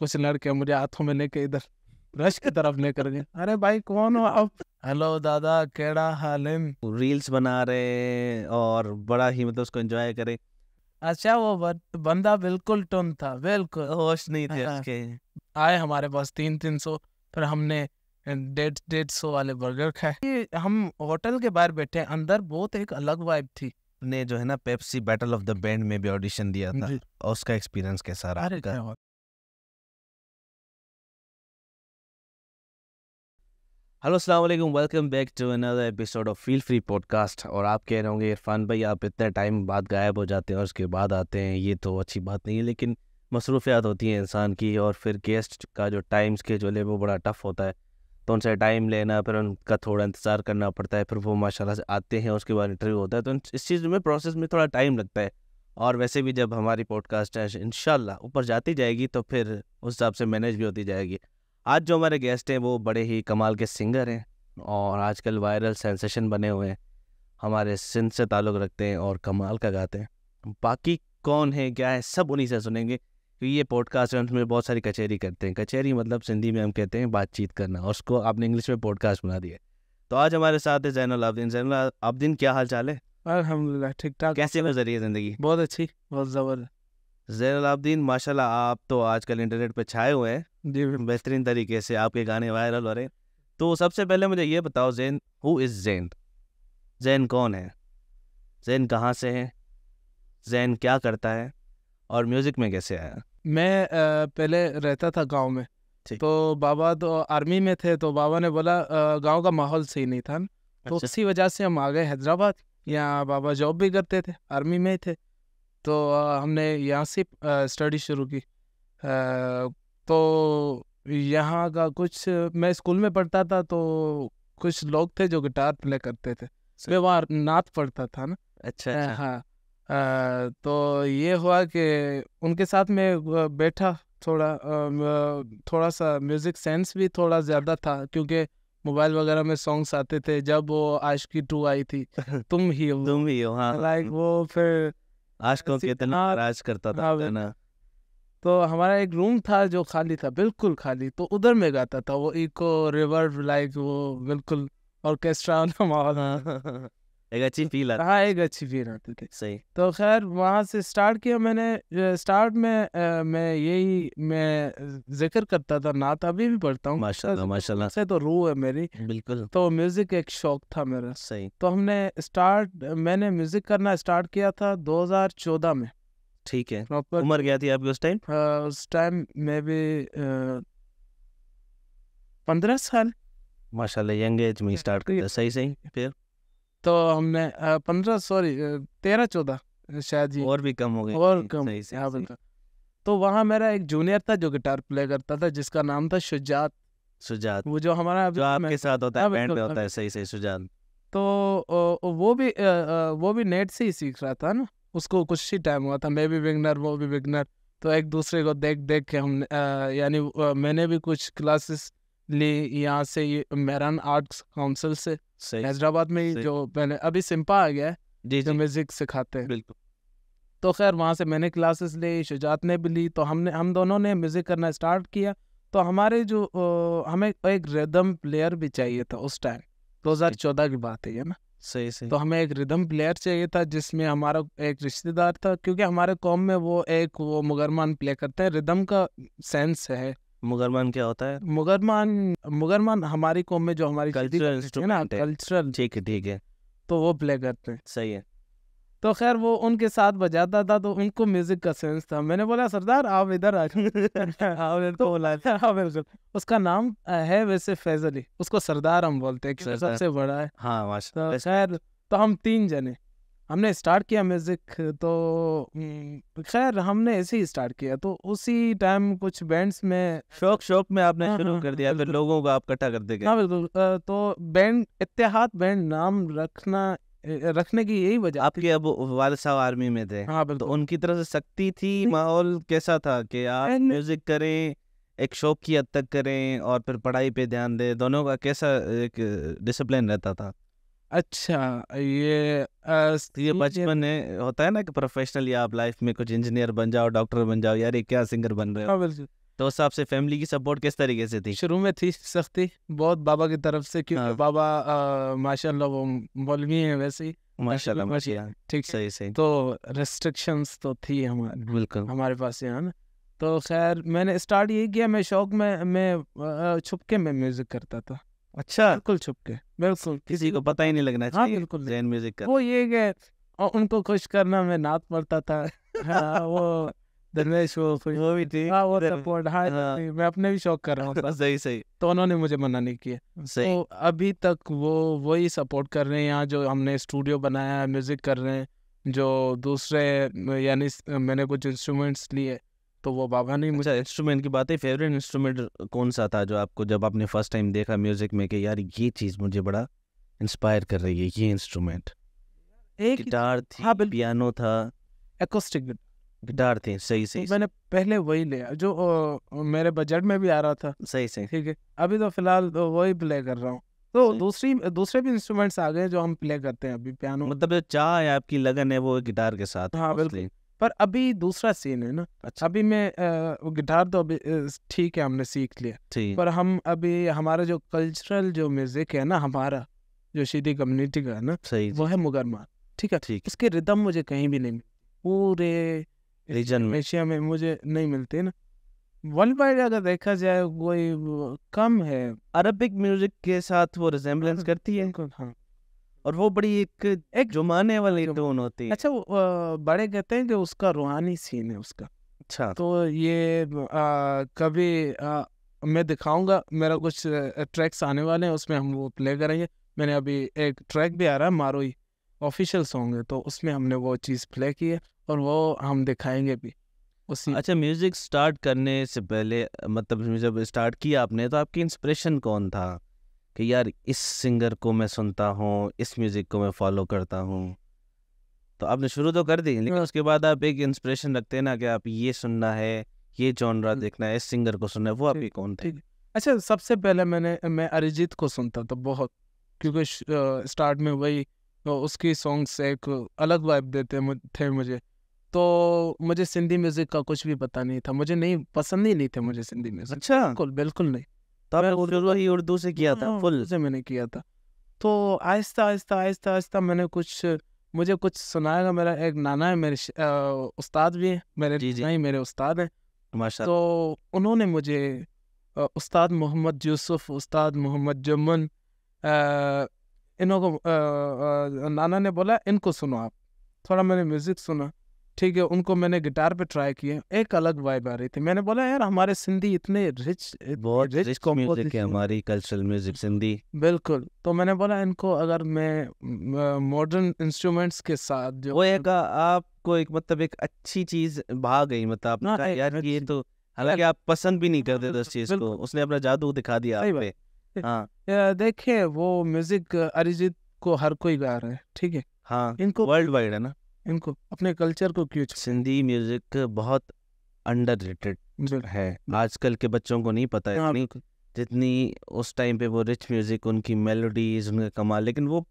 कुछ लड़के मुझे हाथों में लेके इधर रश की तरफ लेकर गए अरे भाई कौन हो आप हेलो दादा केड़ा है रील्स बना रहे और बड़ा ही मतलब उसको एंजॉय करे अच्छा वो बंदा बिल्कुल टन था बिल्कुल होश नहीं थे हाँ। उसके आए हमारे पास तीन तीन सौ फिर हमने डेढ़ डेढ़ सौ वाले बर्गर खाए हम होटल के बाहर बैठे अंदर बहुत एक अलग वाइब थी ने जो है ना Pepsi battle of the band में भी ऑडिशन दिया था उसका एक्सपीरियंस कैसा रहा हेलो अस्सलाम वालेकुम welcome back to another episode of feel free podcast और आप कह रहे होंगे इरफान भाई आप इतने टाइम बाद गायब हो जाते हैं और उसके बाद आते हैं ये तो अच्छी बात नहीं है लेकिन मसरूफियात होती हैं इंसान की और फिर गेस्ट का जो टाइम स्केजल है वो बड़ा टफ़ होता है तो उनसे टाइम लेना फिर उनका थोड़ा इंतज़ार करना पड़ता है फिर वो माशाल्लाह से आते हैं उसके बाद इंटरव्यू होता है तो इस चीज़ में प्रोसेस में थोड़ा टाइम लगता है और वैसे भी जब हमारी पॉडकास्ट इन ऊपर जाती जाएगी तो फिर उस हिसाब से मैनेज भी होती जाएगी आज जो हमारे गेस्ट हैं वो बड़े ही कमाल के सिंगर हैं और आजकल वायरल सेंसेशन बने हुए हैं हमारे सिंध से ताल्लुक़ रखते हैं और कमाल का गाते हैं बाकी कौन है क्या है सब उन्हीं से सुनेंगे क्योंकि ये पॉडकास्ट है उसमें बहुत सारी कचहरी करते हैं कचहरी मतलब सिंधी में हम कहते हैं बातचीत करना और उसको आपने इंग्लिश में पॉडकास्ट बना दिया तो आज हमारे साथ है जैन अलाउद्दीन जैन अलाउद्दीन क्या हाल चाल है अलहमदिल्ला ठीक ठाक कैसे गुजर है ज़िंदगी बहुत अच्छी बहुत ज़बरदस्त जैन अलाउद्दीन माशाल्लाह आप तो आजकल इंटरनेट पर छाए हुए हैं जी बेहतरीन तरीके से आपके गाने वायरल हो रहे हैं तो सबसे पहले मुझे ये बताओ जैन हु इज़ जैन जैन कौन है जैन कहाँ से है जैन क्या करता है और म्यूज़िक में कैसे आया मैं पहले रहता था गांव में तो बाबा तो आर्मी में थे तो बाबा ने बोला गांव का माहौल सही नहीं था तो इसी अच्छा। वजह से हम आ गए हैदराबाद यहाँ बाबा जॉब भी करते थे आर्मी में ही थे तो हमने यहाँ से स्टडी शुरू की तो यहाँ का कुछ मैं स्कूल में पढ़ता था तो कुछ लोग थे जो गिटार प्ले करते थे मैं वहाँ नाथ पढ़ता था ना अच्छा, अच्छा। हाँ आ, तो ये हुआ कि उनके साथ मैं बैठा थोड़ा थोड़ा सा म्यूज़िक सेंस भी थोड़ा ज़्यादा था क्योंकि मोबाइल वगैरह में सॉन्ग्स आते थे जब वो आश की टू आई थी तुम ही हो तुम ही हो हाँ लाइक वो फिर आज को कितना नाराज हाँ, करता था हाँ, ना तो हमारा एक रूम था जो खाली था बिल्कुल खाली तो उधर में गाता था वो इको रिवर लाइक वो बिल्कुल ऑर्केस्ट्रा वाला माहौल एक अच्छी फील तो आती हाँ एक अच्छी फील आती थी सही तो खैर वहाँ से स्टार्ट किया मैंने स्टार्ट में आ, मैं यही मैं जिक्र करता था नात अभी भी पढ़ता हूँ माशाल्लाह माशाल्लाह से तो रूह है मेरी बिल्कुल तो म्यूजिक एक शौक था मेरा सही तो हमने स्टार्ट मैंने म्यूजिक करना स्टार्ट किया था 2014 में ठीक है प्रॉपर उम्र क्या थी आपकी उस टाइम हाँ, उस टाइम मैं भी पंद्रह साल माशाल्लाह यंग एज में स्टार्ट तो कर सही सही फिर तो हमने पंद्रह सॉरी तेरह चौदह शायद ही और भी कम हो गए और कम सही, सही, हाँ, सही, सही। तो वहाँ मेरा एक जूनियर था जो गिटार प्ले करता था जिसका नाम था सुजात सुजात वो जो हमारा जो आपके साथ होता है हाँ, बैंड में होता है सही सही सुजात तो वो भी वो भी नेट से ही सीख रहा था ना उसको कुछ ही टाइम हुआ था मैं भी विगनर वो भी विगनर तो एक दूसरे को देख देख के हमने यानी मैंने भी कुछ क्लासेस ली यहाँ से मेहरान आर्ट्स काउंसिल से हैदराबाद में जो मैंने अभी सिम्पा आ गया है जी, जो म्यूजिक सिखाते हैं बिल्कुल तो खैर वहाँ से मैंने क्लासेस ली शुजात ने भी ली तो हमने हम दोनों ने म्यूज़िक करना स्टार्ट किया तो हमारे जो हमें एक रिदम प्लेयर भी चाहिए था उस टाइम दो की बात है ना सही सही तो हमें एक रिदम प्लेयर चाहिए था जिसमें हमारा एक रिश्तेदार था क्योंकि हमारे कॉम में वो एक वो मुगरमान प्ले करते हैं रिदम का सेंस है मुगरमान क्या होता है मुगरमान मुगरमान हमारी कॉम में जो हमारी कल्चरल कल्चरल ठीक है ठीक है तो वो प्ले करते हैं सही है तो खैर वो उनके साथ बजाता था तो उनको म्यूजिक का सेंस था मैंने बोला सरदार आप इधर आ तो हाँ उसका नाम है वैसे फैजली उसको सरदार हम बोलते हैं सबसे बड़ा है हाँ तो खैर तो हम तीन जने हमने स्टार्ट किया म्यूज़िक तो खैर हमने ऐसे ही स्टार्ट किया तो उसी टाइम कुछ बैंड्स में शौक शौक में आपने हाँ, शुरू हाँ, कर हाँ, दिया फिर लोगों को आप इकट्ठा कर देंगे हाँ बिल्कुल तो बैंड इतिहाद बैंड नाम रखना रखने की यही वजह आपके अब वाल साहब आर्मी में थे हाँ तो उनकी तरफ से सख्ती थी माहौल कैसा था कि आप म्यूजिक करें एक शौक की हद तक करें और फिर पढ़ाई पे ध्यान दें दोनों का कैसा एक डिसिप्लिन रहता था अच्छा ये आ, तो ये बचपन में होता है ना कि प्रोफेशनली आप लाइफ में कुछ इंजीनियर बन जाओ डॉक्टर बन जाओ यार ये क्या सिंगर बन रहे हो हाँ, तो उस हिसाब से फैमिली की सपोर्ट किस तरीके से थी शुरू में थी सख्ती बहुत बाबा की तरफ से क्यों हाँ। बाबा माशाल्लाह वो मौलवी है वैसे ही माशाल्लाह ठीक सही सही तो रेस्ट्रिक्शंस तो थी हमारे बिल्कुल हमारे पास यहाँ तो खैर मैंने स्टार्ट ये किया मैं शौक में मैं छुप के मैं म्यूजिक करता था अच्छा बिल्कुल छुप के बिल्कुल किसी को पता ही नहीं लगना चाहिए हाँ, बिल्कुल जैन म्यूजिक कर वो ये कि उनको खुश करना मैं नात पढ़ता था हाँ, वो हाँ, हाँ, हाँ। मैं अपने तो मुझे मना नहीं किया सही तो अभी तक वो वही सपोर्ट कर रहे हैं जो हमने स्टूडियो बनाया है म्यूजिक कर रहे हैं जो दूसरे यानी मैंने कुछ इंस्ट्रूमेंट्स लिए तो वो बाबा ने अच्छा, मुझे इंस्ट्रूमेंट की बात है फेवरेट इंस्ट्रूमेंट कौन सा था जो आपको जब आपने फर्स्ट टाइम देखा म्यूजिक में कि यार ये चीज़ मुझे बड़ा इंस्पायर कर रही है ये इंस्ट्रूमेंट एक गिटार थी हाँ पियानो था एकोस्टिक गिटार थी सही सही मैंने पहले वही लिया जो ओ, मेरे बजट में भी आ रहा था सही सही ठीक है अभी तो फिलहाल तो वही प्ले कर रहा हूँ तो दूसरी दूसरे भी इंस्ट्रूमेंट्स आ गए जो हम प्ले करते हैं अभी पियानो मतलब जो चाह है आपकी लगन है वो गिटार के साथ हाँ बिल्कुल पर अभी दूसरा सीन है ना अच्छा अभी मैं गिटार तो अभी ठीक है हमने सीख लिया पर हम अभी हमारा जो कल्चरल जो म्यूजिक है ना हमारा जो शीदी कम्युनिटी का है ना सही वो है मुगरमा ठीक है ठीक इसके रिदम मुझे कहीं भी नहीं पूरे रीजन में एशिया में मुझे नहीं मिलते ना वर्ल्ड वाइड अगर देखा जाए कोई कम है अरबिक म्यूजिक के साथ वो रिजेम्बलेंस करती है हाँ और वो बड़ी एक एक जुमाने वाली टोन होती है अच्छा वो, बड़े कहते हैं कि उसका रूहानी सीन है उसका अच्छा तो ये आ, कभी आ, मैं दिखाऊंगा मेरा कुछ ट्रैक्स आने वाले हैं उसमें हम वो प्ले करेंगे मैंने अभी एक ट्रैक भी आ रहा है मारोई ऑफिशियल सॉन्ग है तो उसमें हमने वो चीज़ प्ले की है और वो हम दिखाएंगे भी उसी अच्छा म्यूज़िक स्टार्ट करने से पहले मतलब जब स्टार्ट किया आपने तो आपकी इंस्पिरेशन कौन था कि यार इस सिंगर को मैं सुनता हूँ इस म्यूज़िक को मैं फॉलो करता हूँ तो आपने शुरू तो कर दी लेकिन हाँ। उसके बाद आप एक इंस्पिरेशन रखते हैं ना कि आप ये सुनना है ये जॉनरा हाँ। देखना है इस सिंगर को सुनना है वो आपकी कौन थे अच्छा सबसे पहले मैंने मैं अरिजीत को सुनता था बहुत क्योंकि स्टार्ट में वही तो उसकी सॉन्ग्स एक अलग वाइब देते थे मुझे तो मुझे सिंधी म्यूजिक का कुछ भी पता नहीं था मुझे नहीं पसंद ही नहीं थे मुझे सिंधी म्यूजिक अच्छा बिल्कुल बिल्कुल नहीं तो उर्दू ही उर्दू से किया था फुल हाँ, से मैंने किया था तो आहिस्ता आहिस्ता आहिस्ता आहिस्ता मैंने कुछ मुझे कुछ सुनाएगा मेरा एक नाना है मेरे उस्ताद भी है मेरे जी जी। मेरे उस्ताद हैं तो उन्होंने मुझे उस्ताद मोहम्मद यूसुफ उस्ताद मोहम्मद जुम्मन इनको नाना ने बोला इनको सुनो आप थोड़ा मैंने म्यूज़िक सुना ठीक है उनको मैंने गिटार पे ट्राई किए एक अलग वाइब आ रही थी मैंने बोला यार हमारे सिंधी इतने रिच बहुत रिच, रिच म्यूजिक है हमारी कल्चरल म्यूजिक सिंधी बिल्कुल तो मैंने बोला इनको अगर मैं मॉडर्न इंस्ट्रूमेंट्स के साथ जो वो एक आपको एक मतलब एक अच्छी चीज भा गई मतलब यार ये तो हालांकि आप पसंद भी नहीं हाँ, करते उस चीज को उसने अपना जादू दिखा दिया आप हाँ। देखे वो म्यूजिक अरिजीत को हर कोई गा रहा है ठीक है हाँ इनको वर्ल्ड वाइड है ना इनको अपने कल्चर को क्यों सिंधी म्यूजिक बहुत अंडर रेटेड है आजकल के बच्चों को नहीं पता है हाँ, नहीं, जितनी उस टाइम पे वो रिच म्यूजिक उनकी मेलोडीज उनका कमाल लेकिन वो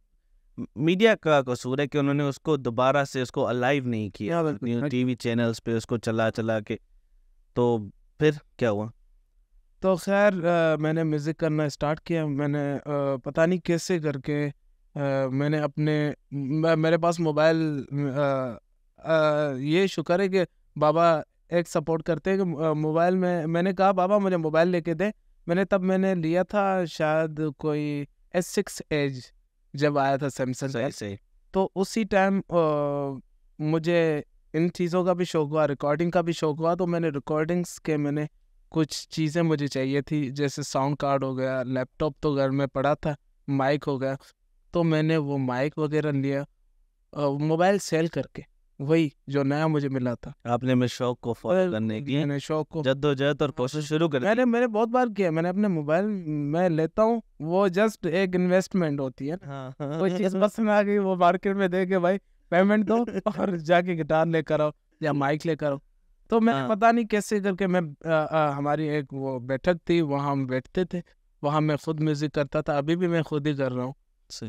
मीडिया का कसूर है कि उन्होंने उसको दोबारा से उसको अलाइव नहीं किया टीवी हाँ, चैनल्स पे उसको चला चला के तो फिर क्या हुआ तो खैर मैंने म्यूज़िक करना स्टार्ट किया मैंने आ, पता नहीं कैसे करके आ, मैंने अपने मैं, मेरे पास मोबाइल ये शुक्र है कि बाबा एक सपोर्ट करते हैं कि मोबाइल में मैंने कहा बाबा मुझे मोबाइल लेके दे मैंने तब मैंने लिया था शायद कोई एस सिक्स एज जब आया था सैमसंग ऐसे तो उसी टाइम मुझे इन चीज़ों का भी शौक हुआ रिकॉर्डिंग का भी शौक हुआ तो मैंने रिकॉर्डिंग्स के मैंने कुछ चीज़ें मुझे चाहिए थी जैसे साउंड कार्ड हो गया लैपटॉप तो घर में पड़ा था माइक हो गया तो मैंने वो माइक वगैरह लिया मोबाइल सेल करके वही जो नया मुझे मिला था आपने मेरे शौक को फॉलो करने की मैंने शौक को जद्दोजहद और कोशिश शुरू कर मैंने मैंने बहुत बार किया मैंने अपने मोबाइल मैं लेता हूँ वो जस्ट एक इन्वेस्टमेंट होती है हाँ, हाँ, तो चीज आ गई वो मार्केट में दे के भाई पेमेंट दो और जाके गिटार लेकर आओ या माइक लेकर आओ तो मैं आ, हाँ। पता नहीं कैसे करके मैं आ, आ, हमारी एक वो बैठक थी वहाँ हम बैठते थे वहाँ मैं खुद म्यूजिक करता था अभी भी मैं खुद ही कर रहा हूँ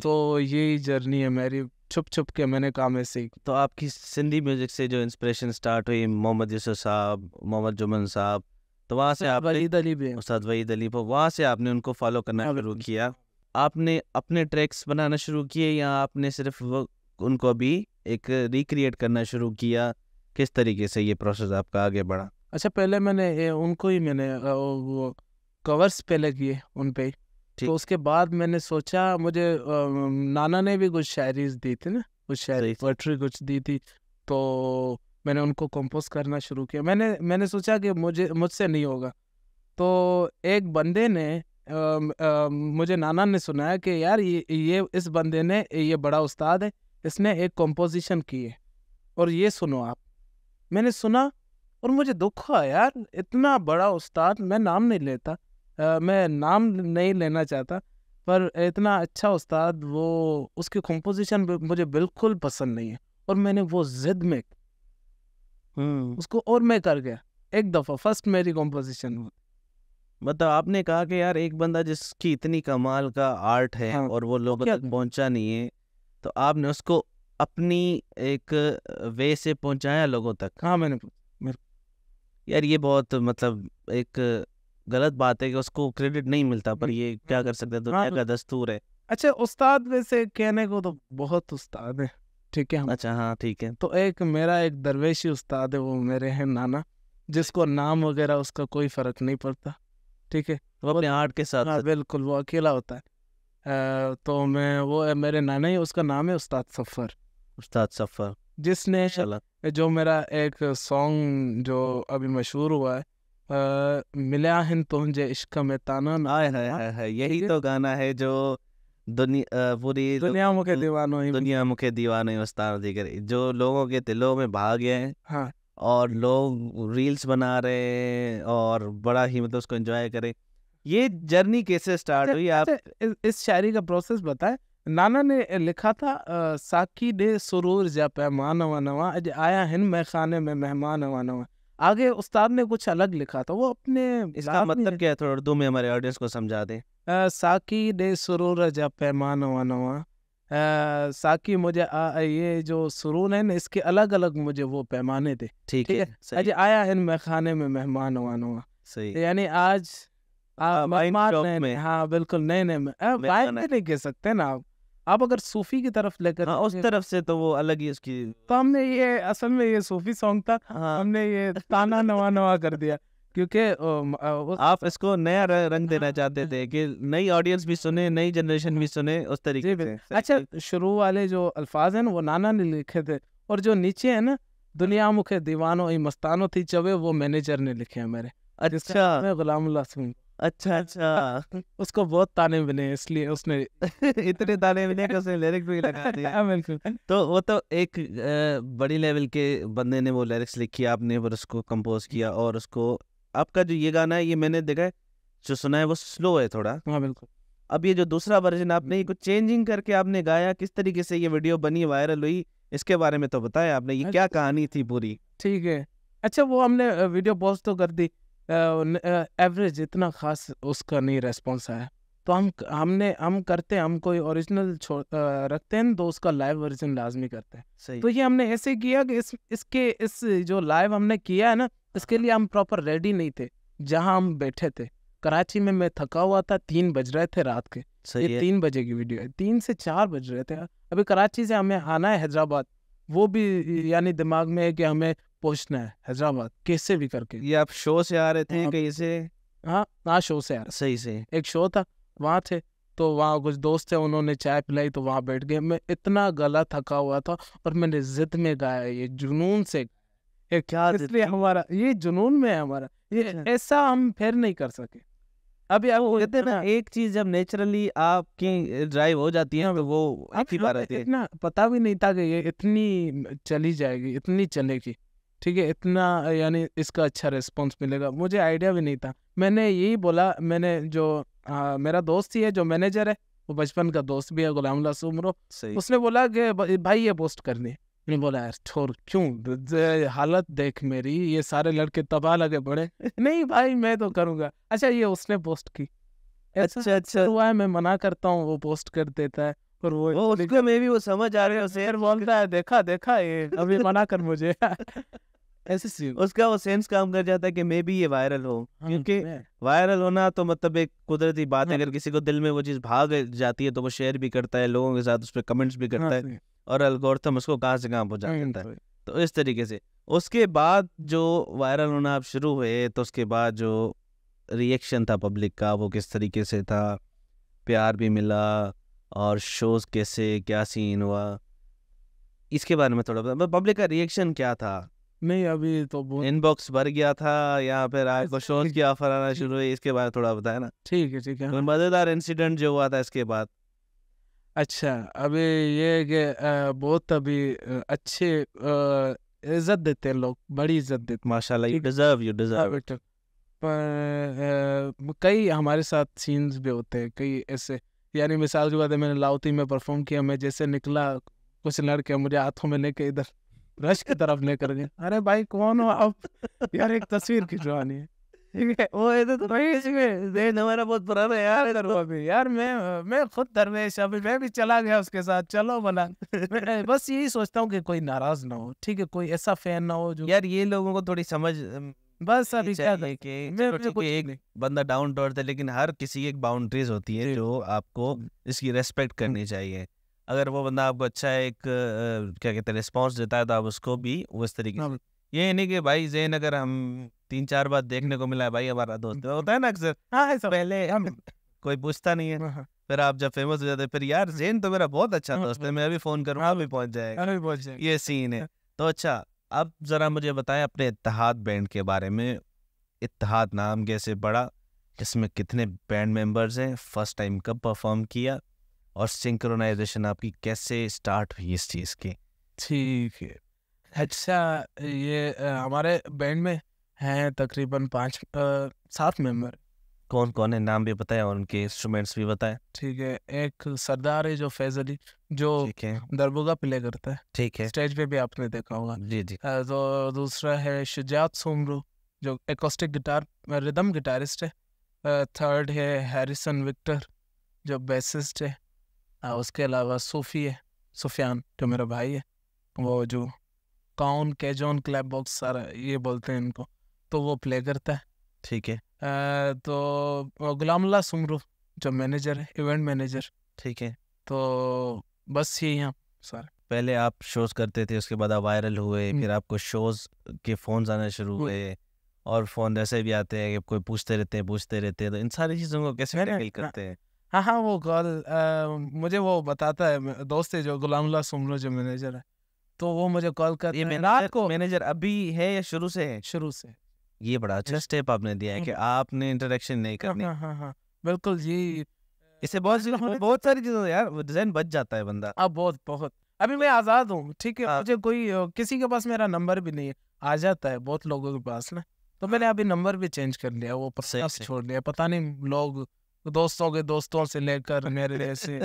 तो यही जर्नी है मेरी छुप छुप के मैंने काम है सीख तो आपकी सिंधी म्यूजिक से जो इंस्पिरेशन स्टार्ट हुई मोहम्मद यूसुफ साहब मोहम्मद जुमन साहब तो वहाँ से आप वहीद अली भी उस्ताद वहीद अली वहाँ से आपने उनको फॉलो करना हाँ, शुरू किया आपने अपने ट्रैक्स बनाना शुरू किए या आपने सिर्फ वो उनको अभी एक रिक्रिएट करना शुरू किया किस तरीके से ये प्रोसेस आपका आगे बढ़ा अच्छा पहले मैंने उनको ही मैंने वो कवर्स पहले किए उन पे तो उसके बाद मैंने सोचा मुझे नाना ने भी कुछ शायरीज दी थी ना कुछ शायरी पोइट्री कुछ दी थी तो मैंने उनको कंपोज करना शुरू किया मैंने मैंने सोचा कि मुझे मुझसे नहीं होगा तो एक बंदे ने आ, आ, मुझे नाना ने सुनाया कि यार ये ये इस बंदे ने ये बड़ा उस्ताद है इसने एक कंपोजिशन की है और ये सुनो आप मैंने सुना और मुझे दुख हुआ यार इतना बड़ा उस्ताद मैं नाम नहीं लेता आ, मैं नाम नहीं लेना चाहता पर इतना अच्छा उस्ताद वो उसकी कंपोजिशन मुझे बिल्कुल पसंद नहीं है और मैंने वो जिद में हम्म। उसको और मैं कर गया एक दफ़ा फर्स्ट मेरी कंपोजिशन हुआ मतलब आपने कहा कि यार एक बंदा जिसकी इतनी कमाल का आर्ट है हाँ, और वो लोगों तक पहुंचा नहीं है तो आपने उसको अपनी एक वे से पहुंचाया लोगों तक हाँ मैंने मेरे यार ये बहुत मतलब एक गलत बात है कि उसको क्रेडिट नहीं मिलता पर ये हम्म, क्या कर सकते हैं दुनिया तो हाँ, तो का दस्तूर है अच्छा उस्ताद वैसे कहने को तो बहुत उस्ताद है ठीक है अच्छा हाँ ठीक है तो एक मेरा एक दरवेशी उस्ताद है वो मेरे हैं नाना जिसको अच्छा। नाम वगैरह उसका कोई फर्क नहीं पड़ता ठीक है वो अपने आर्ट के हाँ, साथ बिल्कुल वो अकेला होता है आ, तो मैं वो मेरे नाना ही उसका नाम है उस्ताद सफ़र उस्ताद सफ़र जिसने जो मेरा एक सॉन्ग जो अभी मशहूर हुआ है आ, मिला हिन तुझे इश्क में ताना आए है, हाय हाय यही तो गाना है जो दुनिया पूरी दुनिया मुखे दीवानो दुनिया मुखे दीवानो उस्ताद जी करे जो लोगों के दिलों में भाग गए हैं हाँ और लोग रील्स बना रहे हैं और बड़ा ही मतलब उसको एंजॉय करें ये जर्नी कैसे स्टार्ट अच्छा, हुई आप अच्छा, इस शायरी का प्रोसेस बताएं नाना ने लिखा था आ, साकी दे सुरूर जा पैमान वा नवा अज आया हिन मैखाने में मेहमान वा नवा आगे उस्ताद ने कुछ अलग लिखा था वो अपने इसका मतलब क्या है थोड़ा उर्दू में हमारे ऑडियंस को समझा दें साकी दे सुरूर जा पैमान वा नवा आ, साकी मुझे आ, ये जो सुरून है ना इसके अलग अलग मुझे वो पैमाने थे ठीक है अज आया हिन मैखाने में मेहमान वा नवा सही तो यानी आज आ, आ, में हाँ बिल्कुल नहीं नहीं मैं नहीं कह सकते ना आप आप अगर सूफी की तरफ लेकर हाँ, उस तरफ से तो वो अलग ही उसकी तो हमने ये असल में ये सूफी सॉन्ग था हाँ। हमने ये ताना नवा नवा कर दिया क्योंकि आप इसको नया रंग हाँ। देना चाहते थे कि नई ऑडियंस भी सुने नई जनरेशन भी सुने उस तरीके से अच्छा शुरू वाले जो अल्फाज हैं वो नाना ने लिखे थे और जो नीचे है ना दुनिया मुखे दीवानों मस्तानों थी चवे वो मैनेजर ने लिखे हैं मेरे अच्छा मैं गुलाम सिंह अच्छा अच्छा उसको बहुत ताने मिले इसलिए उसने इतने ताने मिले कि उसने लिरिक्स भी लगा दिया हाँ, बिल्कुल तो वो तो एक बड़ी लेवल के बंदे ने वो लिरिक्स लिखी आपने पर उसको कंपोज किया और उसको आपका जो ये गाना है ये मैंने देखा है जो सुना है वो स्लो है थोड़ा हाँ बिल्कुल अब ये जो दूसरा वर्जन आपने ये कुछ चेंजिंग करके आपने गाया किस तरीके से ये वीडियो बनी वायरल हुई इसके बारे में तो बताया आपने ये अच्छा। क्या कहानी थी पूरी ठीक है अच्छा वो हमने वीडियो पॉज तो कर दी एवरेज इतना खास उसका नहीं रेस्पॉन्स आया तो हम हमने हम करते हैं हम कोई ओरिजिनल रखते हैं तो उसका लाइव वर्जन लाजमी करते हैं सही तो ये हमने ऐसे किया कि इस इसके इस जो लाइव हमने किया है ना हाँ, इसके हाँ। लिए हम प्रॉपर रेडी नहीं थे जहाँ हम बैठे थे कराची में मैं थका हुआ था तीन बज रहे थे रात के सही ये तीन बजे की वीडियो है तीन से चार बज रहे थे अभी कराची से हमें आना है हैदराबाद वो भी यानी दिमाग में है कि हमें पहुंचना हैदराबाद कैसे भी करके ये आप शो से आ रहे थे कहीं से हाँ हाँ शो से आ रहे सही से एक शो था वहाँ थे तो वहाँ कुछ दोस्त थे उन्होंने चाय पिलाई तो वहाँ बैठ गए मैं इतना गला थका हुआ था और मैंने जिद में गाया ये जुनून से ये क्या इसलिए हमारा ये जुनून में है हमारा ये अच्छा। ऐसा हम फिर नहीं कर सके अभी आप कहते हैं ना एक चीज जब नेचुरली आपकी ड्राइव हो जाती है हाँ, तो वो आपकी बात इतना पता भी नहीं था कि ये इतनी चली जाएगी इतनी चलेगी ठीक है इतना यानी इसका अच्छा रिस्पॉन्स मिलेगा मुझे आइडिया भी नहीं था मैंने यही बोला मैंने जो आ, हाँ, मेरा दोस्त ही है जो मैनेजर है वो बचपन का दोस्त भी है गुलाम उमरो उसने बोला कि भाई ये पोस्ट करनी है मैंने बोला यार छोर क्यों हालत देख मेरी ये सारे लड़के तबाह लगे बड़े नहीं भाई मैं तो करूँगा अच्छा ये उसने पोस्ट की अच्छा अच्छा हुआ है मैं मना करता हूँ वो पोस्ट कर देता है और वो वो उसके में भी वो समझ आ रहे हो बोल रहा है देखा देखा ये अभी मना कर मुझे ऐसे उसका वो सेंस काम कर जाता है कि मे भी ये वायरल हो हाँ, क्योंकि वायरल होना तो मतलब एक कुदरती बात है हाँ। अगर किसी को दिल में वो चीज भाग जाती है तो वो शेयर भी करता है लोगों के साथ उस पर कमेंट्स भी हाँ, करता है और अलगोरथम उसको कहाँ से कहाँ पहुँचा देता है तो इस तरीके से उसके बाद जो वायरल होना आप शुरू हुए तो उसके बाद जो रिएक्शन था पब्लिक का वो किस तरीके से था प्यार भी मिला और शोज कैसे क्या सीन हुआ इसके बारे में थोड़ा पब्लिक मतलब का रिएक्शन क्या था नहीं अभी तो इनबॉक्स भर गया था या फिर आपको शोज की ऑफर आना शुरू हुई इसके बारे में थोड़ा बताए ना ठीक है ठीक है तो मज़ेदार इंसिडेंट जो हुआ था इसके बाद अच्छा अभी ये कि बहुत अभी अच्छे इज्जत देते हैं लोग बड़ी इज्जत देते माशाल्लाह you deserve you deserve it पर कई हमारे साथ सीन्स भी होते हैं कई ऐसे यानी मिसाल की बात मैंने लाउती में परफॉर्म किया मैं जैसे निकला कुछ लड़के मुझे हाथों में लेके इधर रश की तरफ लेकर गए अरे भाई कौन हो आप यार एक तस्वीर खिंचवानी है वो तो हमारा बहुत पुराना यार इधर अभी यार मैं मैं खुद दरवेश अभी मैं भी चला गया उसके साथ चलो बस यही सोचता हूँ कि कोई नाराज ना हो ठीक है कोई ऐसा फैन ना हो जो यार ये लोगों को थोड़ी समझ बस अभी क्या कि मैं, एक बंदा डाउन टू अर्थ है लेकिन हर किसी की एक बाउंड्रीज होती है जो आपको इसकी रेस्पेक्ट हम्म। करनी चाहिए अगर वो बंदा आपको अच्छा एक क्या कहते हैं रिस्पॉन्स देता है तो आप उसको भी उस तरीके हाँ, से ये नहीं कि भाई जैन अगर हम तीन चार बार देखने को मिला है भाई हमारा दोस्त हाँ, तो हाँ। होता है ना अक्सर पहले हम कोई पूछता नहीं है फिर आप जब फेमस हो जाते फिर यार जैन तो मेरा बहुत अच्छा दोस्त है मैं अभी फोन करूँगा अभी पहुंच जाएगा पहुंच जाएगा ये सीन है तो अच्छा अब जरा मुझे बताएं अपने इतिहाद बैंड के बारे में इतिहाद नाम कैसे बड़ा इसमें कितने बैंड मेंबर्स हैं फर्स्ट टाइम कब परफॉर्म किया और सिंक्रोनाइजेशन आपकी कैसे स्टार्ट हुई इस चीज़ की ठीक है अच्छा ये हमारे बैंड में हैं तकरीबन पाँच सात मेंबर कौन कौन है नाम भी बताएं और उनके इंस्ट्रूमेंट्स भी बताएं ठीक है एक सरदार है जो फैज अली जो दरबुगा प्ले करता है ठीक है स्टेज पे भी आपने देखा होगा जी जी तो दूसरा है शुजात सोमरू जो एकोस्टिक गिटार रिदम गिटारिस्ट है थर्ड है हैरिसन विक्टर जो बेसिस्ट है उसके अलावा सूफ़ी है सुफियान जो मेरा भाई है वो जो काउन कैजोन क्लैप बॉक्स सारा ये बोलते हैं इनको तो वो प्ले करता है ठीक है आ, तो गुलामुल्ला सुमरू जो मैनेजर है इवेंट मैनेजर ठीक है तो बस यही यहाँ सर पहले आप शोज करते थे उसके बाद आप वायरल हुए हम्म। फिर आपको शोज के फोन आने शुरू हम्म। हुए और फोन ऐसे भी आते हैं कि कोई पूछते रहते हैं पूछते रहते हैं तो इन सारी चीज़ों को कैसे हैंडल हाँ। करते हैं हाँ हाँ वो कॉल मुझे वो बताता है दोस्त है जो गुलामुल्ला सुमरो जो मैनेजर है तो वो मुझे कॉल कर ये मैनेजर, को मैनेजर अभी है या शुरू से है शुरू से ये बड़ा अच्छा स्टेप आपने दिया है कि हम्म। आपने इंटरेक्शन नहीं हाँ, करनी हाँ हाँ हाँ बिल्कुल ये इससे बहुत बहुत सारी चीज़ों यार डिजाइन बच जाता है बंदा अब हाँ, बहुत बहुत अभी मैं आज़ाद हूँ ठीक है हाँ। मुझे कोई किसी के पास मेरा नंबर भी नहीं है आ जाता है बहुत लोगों के पास ना तो मैंने अभी नंबर भी चेंज कर लिया वो छोड़ दिया पता नहीं लोग दोस्तों के दोस्तों से लेकर मेरे जैसे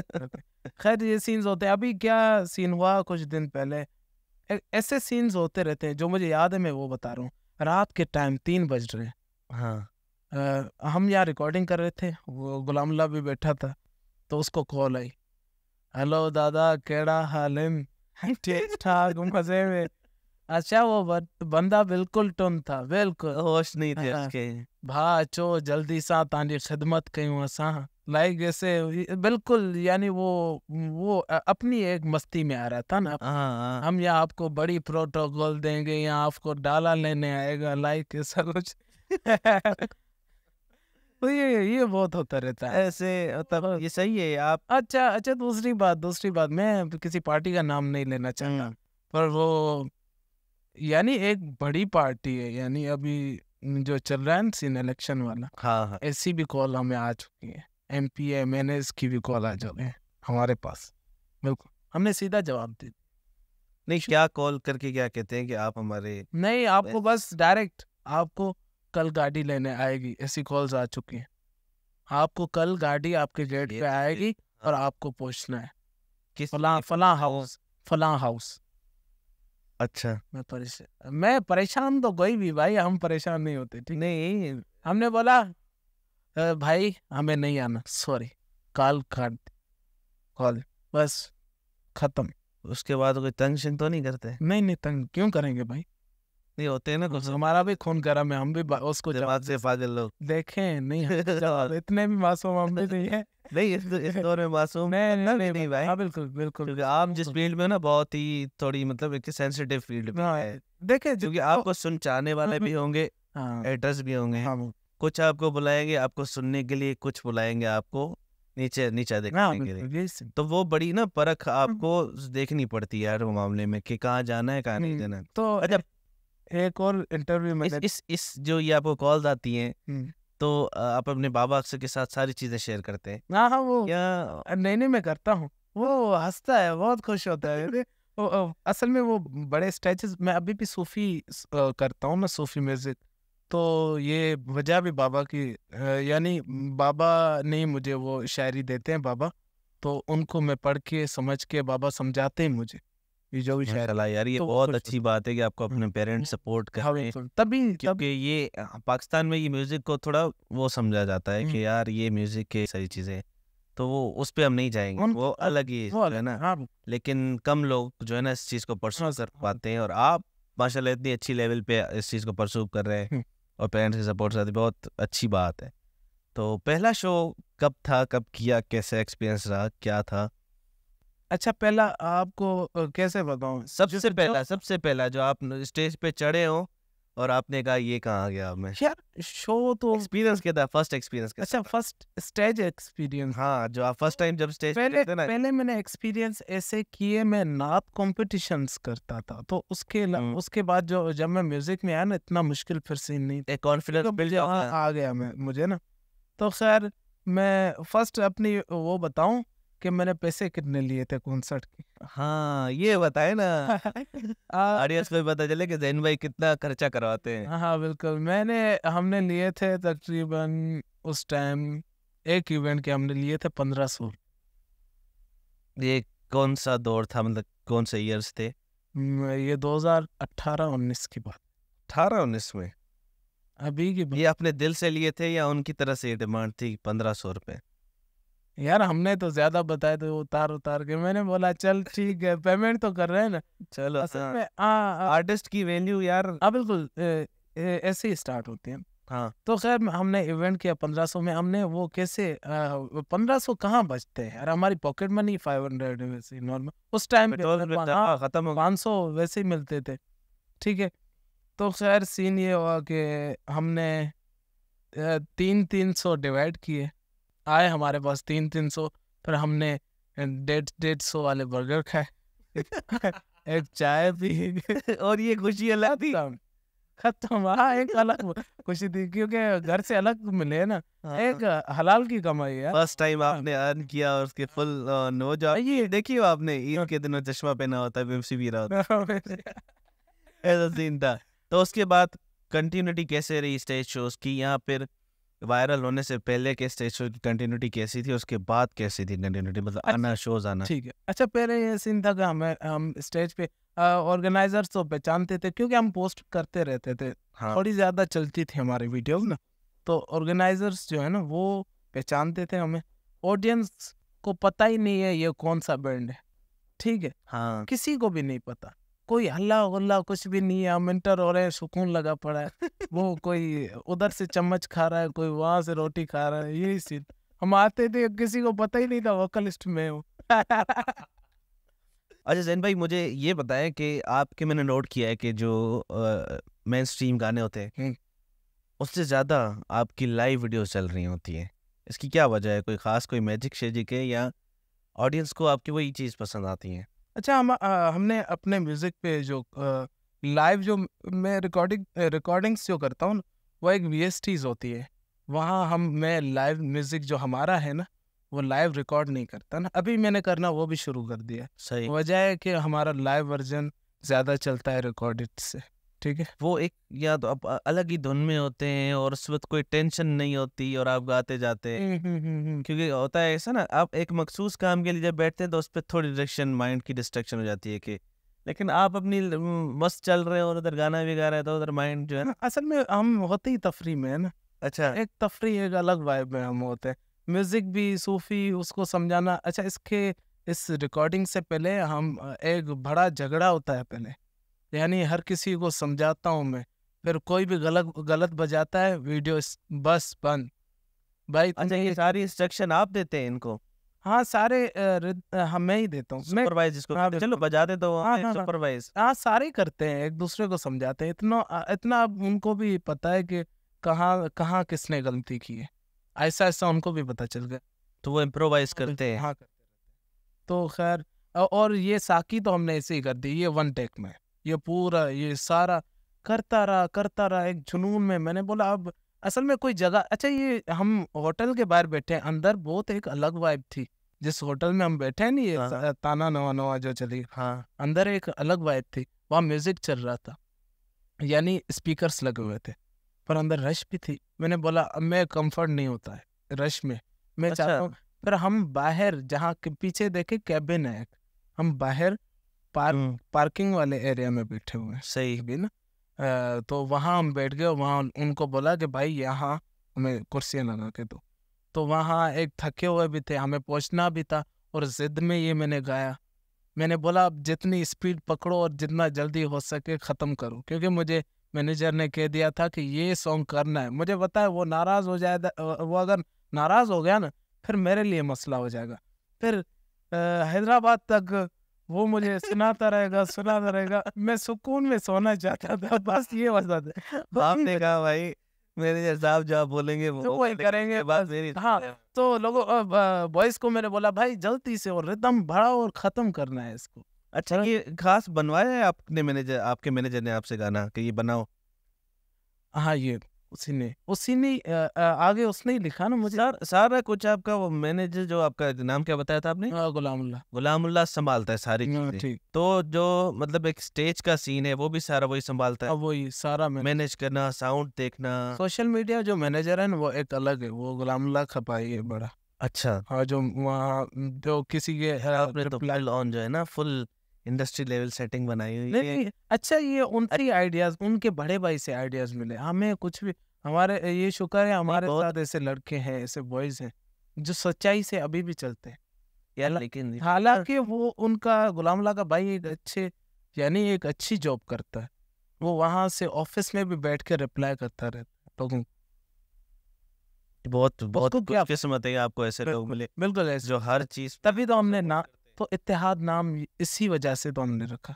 खैर ये सीन्स होते हैं अभी क्या सीन हुआ कुछ दिन पहले ऐसे सीन्स होते रहते हैं जो मुझे याद है मैं वो बता रहा हूँ रात के टाइम तीन बज रहे हैं हाँ आ, हम यहाँ रिकॉर्डिंग कर रहे थे वो गुलामला भी बैठा था तो उसको कॉल आई हेलो दादा केड़ा हाल ठीक ठाक मजे में अच्छा वो बंदा बिल्कुल टुन था बिल्कुल होश नहीं थे हाँ। उसके भा अचो जल्दी सा तव्हांजी ख़िदमत कयूं असा लाइक जैसे बिल्कुल यानी वो वो अपनी एक मस्ती में आ रहा था ना हाँ, हाँ। हम यहाँ आपको बड़ी प्रोटोकॉल देंगे यहाँ आपको डाला लेने आएगा लाइक ऐसा कुछ तो ये ये बहुत होता रहता है ऐसे मतलब हाँ। ये सही है आप अच्छा अच्छा दूसरी बात दूसरी बात मैं किसी पार्टी का नाम नहीं लेना चाहता हम्म। पर वो यानी एक बड़ी पार्टी है यानी अभी जो चल रहा है ना सीन इलेक्शन वाला हाँ हाँ ऐसी भी कॉल हमें आ चुकी है M P M N S की भी कॉल आ चुके हैं हमारे पास बिल्कुल हमने सीधा जवाब दे नहीं क्या कॉल करके क्या कहते हैं कि आप हमारे नहीं आपको बस डायरेक्ट आपको कल गाड़ी लेने आएगी ऐसी कॉल्स आ चुकी हैं आपको कल गाड़ी आपके गेट पे तो आएगी हाँ। और आपको पहुंचना है किस फला फला हाउस फला हाउस अच्छा मैं परेशान मैं परेशान तो कोई भी भाई हम परेशान नहीं होते ठीक नहीं हमने बोला भाई हमें नहीं आना सॉरी कॉल काट कॉल बस खत्म उसके बाद कोई तंग शिंग तो नहीं करते नहीं नहीं तंग क्यों करेंगे भाई नहीं होते ना कुछ तो हम्म। हमारा भी खून गर्म है हम भी उसको जवाब से फाजिल लोग देखे नहीं तो इतने भी मासूम हम भी नहीं है नहीं इस, तो, इस दौर में मासूम नहीं नहीं, मतलब नहीं, नहीं, नहीं भाई हाँ बिल्कुल बिल्कुल क्योंकि आप जिस फील्ड में ना बहुत ही थोड़ी मतलब एक सेंसिटिव फील्ड में हाँ, है देखे क्योंकि आपको सुन चाहने वाले भी होंगे हाँ। एड्रेस भी होंगे हाँ, कुछ आपको बुलाएंगे आपको सुनने के लिए कुछ बुलाएंगे आपको नीचे नीचे देखने के लिए तो वो बड़ी ना परख हम्म। आपको देखनी पड़ती है हर मामले में कि कहाँ जाना है कहाँ नहीं जाना है तो अच्छा एक और इंटरव्यू में इस, इस इस जो ये आपको कॉल आती हैं तो आप अपने बाबा अक्सर के साथ सारी चीजें शेयर करते हैं ना हाँ, हाँ वो या नहीं नहीं मैं करता हूँ वो हंसता है बहुत खुश होता है ओ, ओ, असल में वो बड़े स्ट्रेचेस मैं अभी भी सूफी करता हूँ ना सूफी म्यूजिक तो ये वजह भी बाबा की यानी बाबा नहीं मुझे वो शायरी देते हैं बाबा तो उनको मैं पढ़ के समझ के बाबा समझाते हैं मुझे ये जो भी शायर यार ये तो बहुत अच्छी बात है कि आपको अपने पेरेंट्स सपोर्ट कर रहे हैं तभी क्योंकि ये हाँ, पाकिस्तान में ये म्यूजिक को थोड़ा वो समझा जाता है कि यार ये म्यूजिक के सारी चीजें तो वो उस पर हम नहीं जाएंगे वो अलग ही वो है ना हाँ। लेकिन कम लोग जो है ना इस चीज़ को परसू कर पाते हैं और आप माशाल्लाह इतनी अच्छी लेवल पे इस चीज़ को परसू कर रहे हैं और पेरेंट्स के सपोर्ट साथ बहुत अच्छी बात है तो पहला शो कब था कब किया कैसा एक्सपीरियंस रहा क्या था अच्छा पहला आपको कैसे बताऊं सबसे पहला सबसे पहला जो आप स्टेज पे चढ़े हो और आपने कहा ये कहा आ गया मैं यार शो तो एक्सपीरियंस क्या था फर्स्ट एक्सपीरियंस अच्छा फर्स्ट स्टेज एक्सपीरियंस हाँ जो आप फर्स्ट टाइम जब स्टेज पहले ना पहले मैंने एक्सपीरियंस ऐसे किए मैं नाप कॉम्पिटिशन करता था तो उसके उसके बाद जो जब मैं म्यूजिक में आया ना इतना मुश्किल फिर सीन नहीं कॉन्फिडेंस बिल्ड आ गया मैं मुझे ना तो खैर मैं फर्स्ट अपनी वो बताऊँ कि मैंने पैसे कितने लिए थे कॉन्सर्ट के हाँ ये बताए ना ऑडियंस को पता चले कि जैन भाई कितना खर्चा करवाते हैं हाँ हाँ बिल्कुल मैंने हमने लिए थे तकरीबन उस टाइम एक इवेंट के हमने लिए थे पंद्रह सौ ये कौन सा दौर था मतलब कौन से ईयर्स थे ये 2018-19 की बात 18-19 में अभी की ये अपने दिल से लिए थे या उनकी तरह से डिमांड थी पंद्रह सौ रुपये यार हमने तो ज्यादा बताया तो उतार उतार के मैंने बोला चल ठीक है पेमेंट तो कर रहे हैं ना चलो असल हाँ, में हाँ, आर्टिस्ट की वैल्यू यार हाँ बिल्कुल ऐसे ही स्टार्ट होते हैं हाँ तो खैर हमने इवेंट किया पंद्रह सौ में हमने वो कैसे पंद्रह सौ कहाँ बचते हैं यार हमारी पॉकेट मनी फाइव हंड्रेड वैसे नॉर्मल उस टाइम हाँ, हाँ, खत्म पाँच सौ वैसे ही मिलते थे ठीक है तो खैर सीन ये हुआ कि हमने तीन तीन सौ डिवाइड किए आए हमारे पास तीन तीन सौ फिर हमने डेढ़ डेढ़ सौ वाले बर्गर खाए एक चाय पी और ये खुशी अलग थी खत्म हाँ एक अलग खुशी थी क्योंकि घर से अलग मिले ना हाँ।, हाँ। एक हलाल की कमाई है फर्स्ट टाइम हाँ। आपने अर्न किया और उसके फुल नो जॉब ये देखियो आपने ईद के दिनों चश्मा पहना होता है भी रहा ऐसा सीन था तो उसके बाद कंटिन्यूटी कैसे रही स्टेज शोज की यहाँ पर वायरल होने से पहले के स्टेज शो की कंटिन्यूटी कैसी थी उसके बाद कैसी थी कंटिन्यूटी मतलब अच्छा, आना शोज आना ठीक है अच्छा पहले ये सीन था कि हमें हम स्टेज पे ऑर्गेनाइजर्स तो पहचानते थे क्योंकि हम पोस्ट करते रहते थे हाँ। थोड़ी ज़्यादा चलती थी हमारी वीडियो ना तो ऑर्गेनाइजर्स जो है ना वो पहचानते थे हमें ऑडियंस को पता ही नहीं है ये कौन सा बैंड है ठीक है हाँ किसी को भी नहीं पता कोई हल्ला गुल्ला कुछ भी नहीं है मिनटर हो रहे हैं सुकून लगा पड़ा है वो कोई उधर से चम्मच खा रहा है कोई वहां से रोटी खा रहा है यही सीन हम आते थे किसी को पता ही नहीं था वोकलिस्ट में हूँ अच्छा जैन भाई मुझे ये बताएं कि आपके मैंने नोट किया है कि जो मेन स्ट्रीम गाने होते हैं हम्म। उससे ज़्यादा आपकी लाइव वीडियो चल रही होती हैं इसकी क्या वजह है कोई ख़ास कोई मैजिक शेजिक है या ऑडियंस को आपकी वही चीज़ पसंद आती है अच्छा हम आ, हमने अपने म्यूजिक पे जो लाइव जो मैं रिकॉर्डिंग रिकॉर्डिंग्स जो करता हूँ ना वो एक वी होती है वहाँ हम मैं लाइव म्यूजिक जो हमारा है ना वो लाइव रिकॉर्ड नहीं करता ना अभी मैंने करना वो भी शुरू कर दिया सही वजह है कि हमारा लाइव वर्जन ज़्यादा चलता है रिकॉर्डेड से ठीक है वो एक या तो आप अलग ही धुन में होते हैं और उस वक्त कोई टेंशन नहीं होती और आप गाते जाते हैं हम्म, हम्म, हम्म, क्योंकि होता है ऐसा ना आप एक मखसूस काम के लिए जब बैठते हैं तो उस पर थोड़ी डिस्ट्रेक्शन माइंड की डिस्ट्रेक्शन हो जाती है कि लेकिन आप अपनी मस्त चल रहे हो और उधर गाना भी गा रहे तो उधर माइंड जो है ना हाँ, असल में हम होते ही तफरी में है ना अच्छा एक तफरी एक अलग वाइब में हम होते हैं म्यूजिक भी सूफी उसको समझाना अच्छा इसके इस रिकॉर्डिंग से पहले हम एक बड़ा झगड़ा होता है पहले यानी हर किसी को समझाता हूँ मैं फिर कोई भी गलत गलत बजाता है वीडियो बस बंद भाई अच्छा ये सारी इंस्ट्रक्शन आप देते हैं इनको हाँ सारे हमें हाँ, ही देता हूँ सुपरवाइज जिसको हाँ, चलो बजा दे तो हाँ, हाँ, हाँ, सुपरवाइज हाँ सारे करते हैं एक दूसरे को समझाते हैं इतना इतना उनको भी पता है कि कहाँ कहाँ किसने गलती की है ऐसा ऐसा उनको भी पता चल गया तो वो इम्प्रोवाइज हाँ, करते हैं हाँ करते तो खैर और ये साकी तो हमने ऐसे ही कर दी ये वन टेक में ये पूरा ये सारा करता रहा करता रहा एक जुनून में मैंने बोला अब असल में कोई जगह अच्छा ये हम होटल के बाहर बैठे हैं अंदर बहुत एक अलग वाइब थी जिस होटल में हम बैठे हैं ना ये हाँ। ताना नवा नवा जो चली हाँ अंदर एक अलग वाइब थी वहाँ म्यूजिक चल रहा था यानी स्पीकर्स लगे हुए थे पर अंदर रश भी थी मैंने बोला अब मैं कंफर्ट नहीं होता है रश में मैं अच्छा। चाहता हूँ फिर हम बाहर जहाँ पीछे देखे कैबिन है हम बाहर पार्क हम्म। पार्किंग वाले एरिया में बैठे हुए हैं सही भी ना तो वहाँ हम बैठ गए वहाँ उनको बोला कि भाई यहाँ हमें कुर्सियाँ लगा के दो तो वहाँ एक थके हुए भी थे हमें पहुँचना भी था और जिद में ये मैंने गाया मैंने बोला अब जितनी स्पीड पकड़ो और जितना जल्दी हो सके ख़त्म करो क्योंकि मुझे मैनेजर ने कह दिया था कि ये सॉन्ग करना है मुझे पता है वो नाराज़ हो जाए वो अगर नाराज़ हो गया ना फिर मेरे लिए मसला हो जाएगा फिर हैदराबाद तक वो मुझे सुनाता रहेगा सुनाता रहेगा मैं सुकून में सोना चाहता था बस ये वजह है आपने कहा भाई मेरे साहब जो आप बोलेंगे वो, तो वही करेंगे बस मेरी हाँ तो लोगों बॉयज को मैंने बोला भाई जल्दी से और रिदम बढ़ाओ और खत्म करना है इसको अच्छा तो ये खास बनवाया है आपने मैनेजर आपके मैनेजर ने आपसे गाना कि ये बनाओ हाँ ये उसी ने उसी ने आगे उसने ही लिखा ना मुझे सार, सारा कुछ आपका वो मैनेजर जो आपका नाम क्या बताया था आपने गुलामुल्ला गुलामुल्ला संभालता है सारी चीजें तो जो मतलब एक स्टेज का सीन है वो भी सारा वही संभालता है वही सारा मैनेज करना साउंड देखना सोशल मीडिया जो मैनेजर है ना वो एक अलग है वो गुलामुल्ला खपाई है बड़ा अच्छा हाँ जो वहाँ जो किसी के तो जो है ना फुल इंडस्ट्री लेवल सेटिंग बनाई हुई है अच्छा ये उनके आइडियाज उनके बड़े भाई से आइडियाज मिले हमें कुछ भी हमारे ये शुक्र है हमारे साथ ऐसे लड़के हैं ऐसे बॉयज हैं जो सच्चाई से अभी भी चलते हैं यार लेकिन हालांकि वो उनका गुलाम ला का भाई एक अच्छे यानी एक अच्छी जॉब करता है वो वहाँ से ऑफिस में भी बैठ कर रिप्लाई करता रहता लोगों बहुत बहुत किस्मत है आपको ऐसे लोग मिले बिल्कुल ऐसे जो हर चीज तभी तो हमने ना तो इतिहाद नाम इसी वजह से तो हमने रखा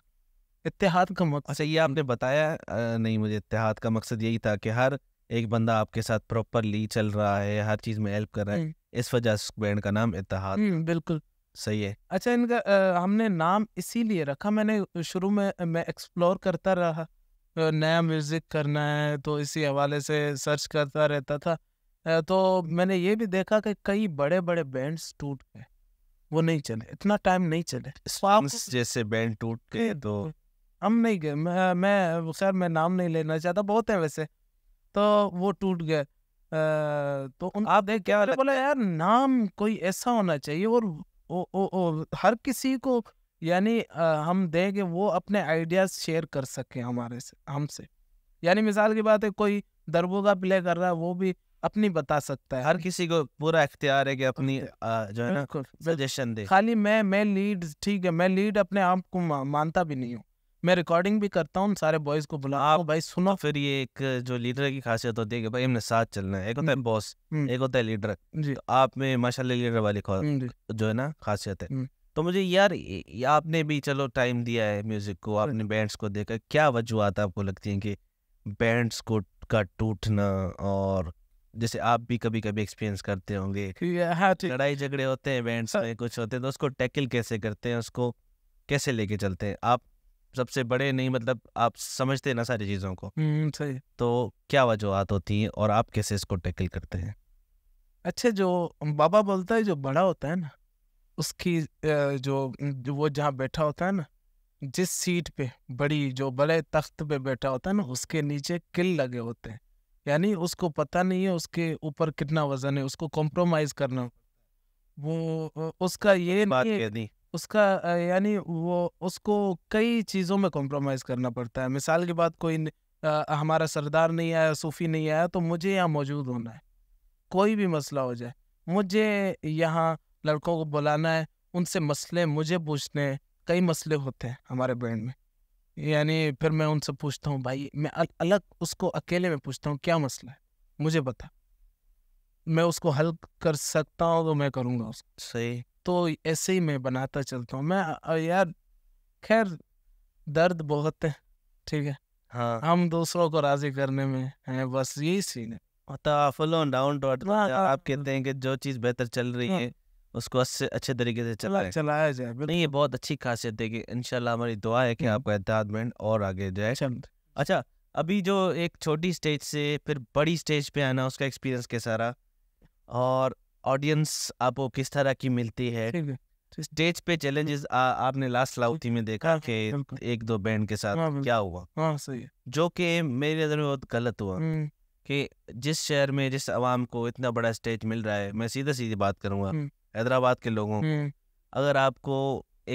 इतिहाद का मकसद अच्छा ये आपने बताया नहीं मुझे इतिहाद का मकसद यही था कि हर एक बंदा आपके साथ प्रॉपरली चल रहा है हर चीज में हेल्प कर रहा है इस वजह से बैंड का नाम इतिहाद बिल्कुल सही है अच्छा इनका आ, हमने नाम इसीलिए रखा मैंने शुरू में मैं एक्सप्लोर करता रहा नया म्यूजिक करना है तो इसी हवाले से सर्च करता रहता था तो मैंने ये भी देखा कि कई बड़े बड़े बैंड्स टूट गए वो नहीं चले इतना टाइम नहीं चले जैसे बैंड टूट गए तो हम नहीं गए मैं, मैं खैर मैं नाम नहीं लेना चाहता बहुत है वैसे तो वो टूट गए तो उन आप देख क्या बोला यार नाम कोई ऐसा होना चाहिए और ओ, ओ, ओ, हर किसी को यानी हम देंगे वो अपने आइडियाज शेयर कर सकें हमारे से हमसे यानी मिसाल की बात है कोई दरबोगा प्ले कर रहा है वो भी अपनी बता सकता है हर किसी को पूरा अख्तियार है कि अपनी जो है ना सजेशन दे खाली मैं मैं लीड ठीक है मैं लीड अपने आप को मानता भी नहीं हूँ मैं रिकॉर्डिंग भी करता हूँ सारे बॉयज को बुला आप भाई सुनो तो फिर ये एक जो लीडर की खासियत होती है कि भाई हमने साथ चलना है एक होता हम्म, है बॉस हम्म। एक होता है लीडर जी तो आप में माशाल्लाह लीडर वाली हम्म, जो है ना खासियत है तो मुझे यार आपने भी चलो टाइम दिया है म्यूजिक को हाँ। आपने बैंड्स को देखा क्या वजूहत आपको लगती है कि बैंड्स को का टूटना और जैसे आप भी कभी कभी एक्सपीरियंस करते होंगे हाँ, लड़ाई झगड़े होते हैं इवेंट्स हाँ। में कुछ होते हैं तो उसको टैकल कैसे करते हैं उसको कैसे लेके चलते हैं आप सबसे बड़े नहीं मतलब आप समझते हैं ना सारी चीज़ों को हम्म, सही तो क्या वजूहत होती है और आप कैसे इसको टैकल करते हैं अच्छा जो बाबा बोलता है जो बड़ा होता है ना उसकी जो वो जहाँ बैठा होता है ना जिस सीट पे बड़ी जो बड़े तख्त पे बैठा होता है ना उसके नीचे किल लगे होते हैं यानी उसको पता नहीं है उसके ऊपर कितना वजन है उसको कॉम्प्रोमाइज करना वो उसका ये बात नहीं उसका यानी वो उसको कई चीज़ों में कॉम्प्रोमाइज़ करना पड़ता है मिसाल के बाद कोई आ, हमारा सरदार नहीं आया सूफ़ी नहीं आया तो मुझे यहाँ मौजूद होना है कोई भी मसला हो जाए मुझे यहाँ लड़कों को बुलाना है उनसे मसले मुझे पूछने हैं कई मसले होते हैं हमारे बैंड में यानी फिर मैं उनसे पूछता हूँ भाई मैं अल, अलग उसको अकेले में पूछता हूँ क्या मसला है मुझे बता मैं उसको हल कर सकता हूँ तो मैं करूँगा उसको सही तो ऐसे ही मैं बनाता चलता हूँ मैं यार खैर दर्द बहुत है ठीक है हाँ हम दूसरों को राजी करने में हैं बस यही सीन है हाँ, तो आप हाँ, हाँ। कहते हैं कि जो चीज़ बेहतर चल रही है उसको अच्छे अच्छे तरीके से चला चलाया जाए नहीं ये बहुत अच्छी खासियत है कि इनशाला हमारी दुआ है कि आपका एहतियात और आगे जाए अच्छा अभी जो एक छोटी स्टेज से फिर बड़ी स्टेज पे आना उसका एक्सपीरियंस कैसा रहा और ऑडियंस आपको किस तरह की मिलती है तो स्टेज पे चैलेंजेस आपने लास्ट हाँ, लाउथी में देखा कि एक दो बैंड के साथ हाँ, क्या हुआ हाँ, सही है जो कि मेरे नज़र में बहुत गलत हुआ कि जिस शहर में जिस आवाम को इतना बड़ा स्टेज मिल रहा है मैं सीधा सीधी बात करूँगा हैदराबाद के लोगों हम्म। अगर आपको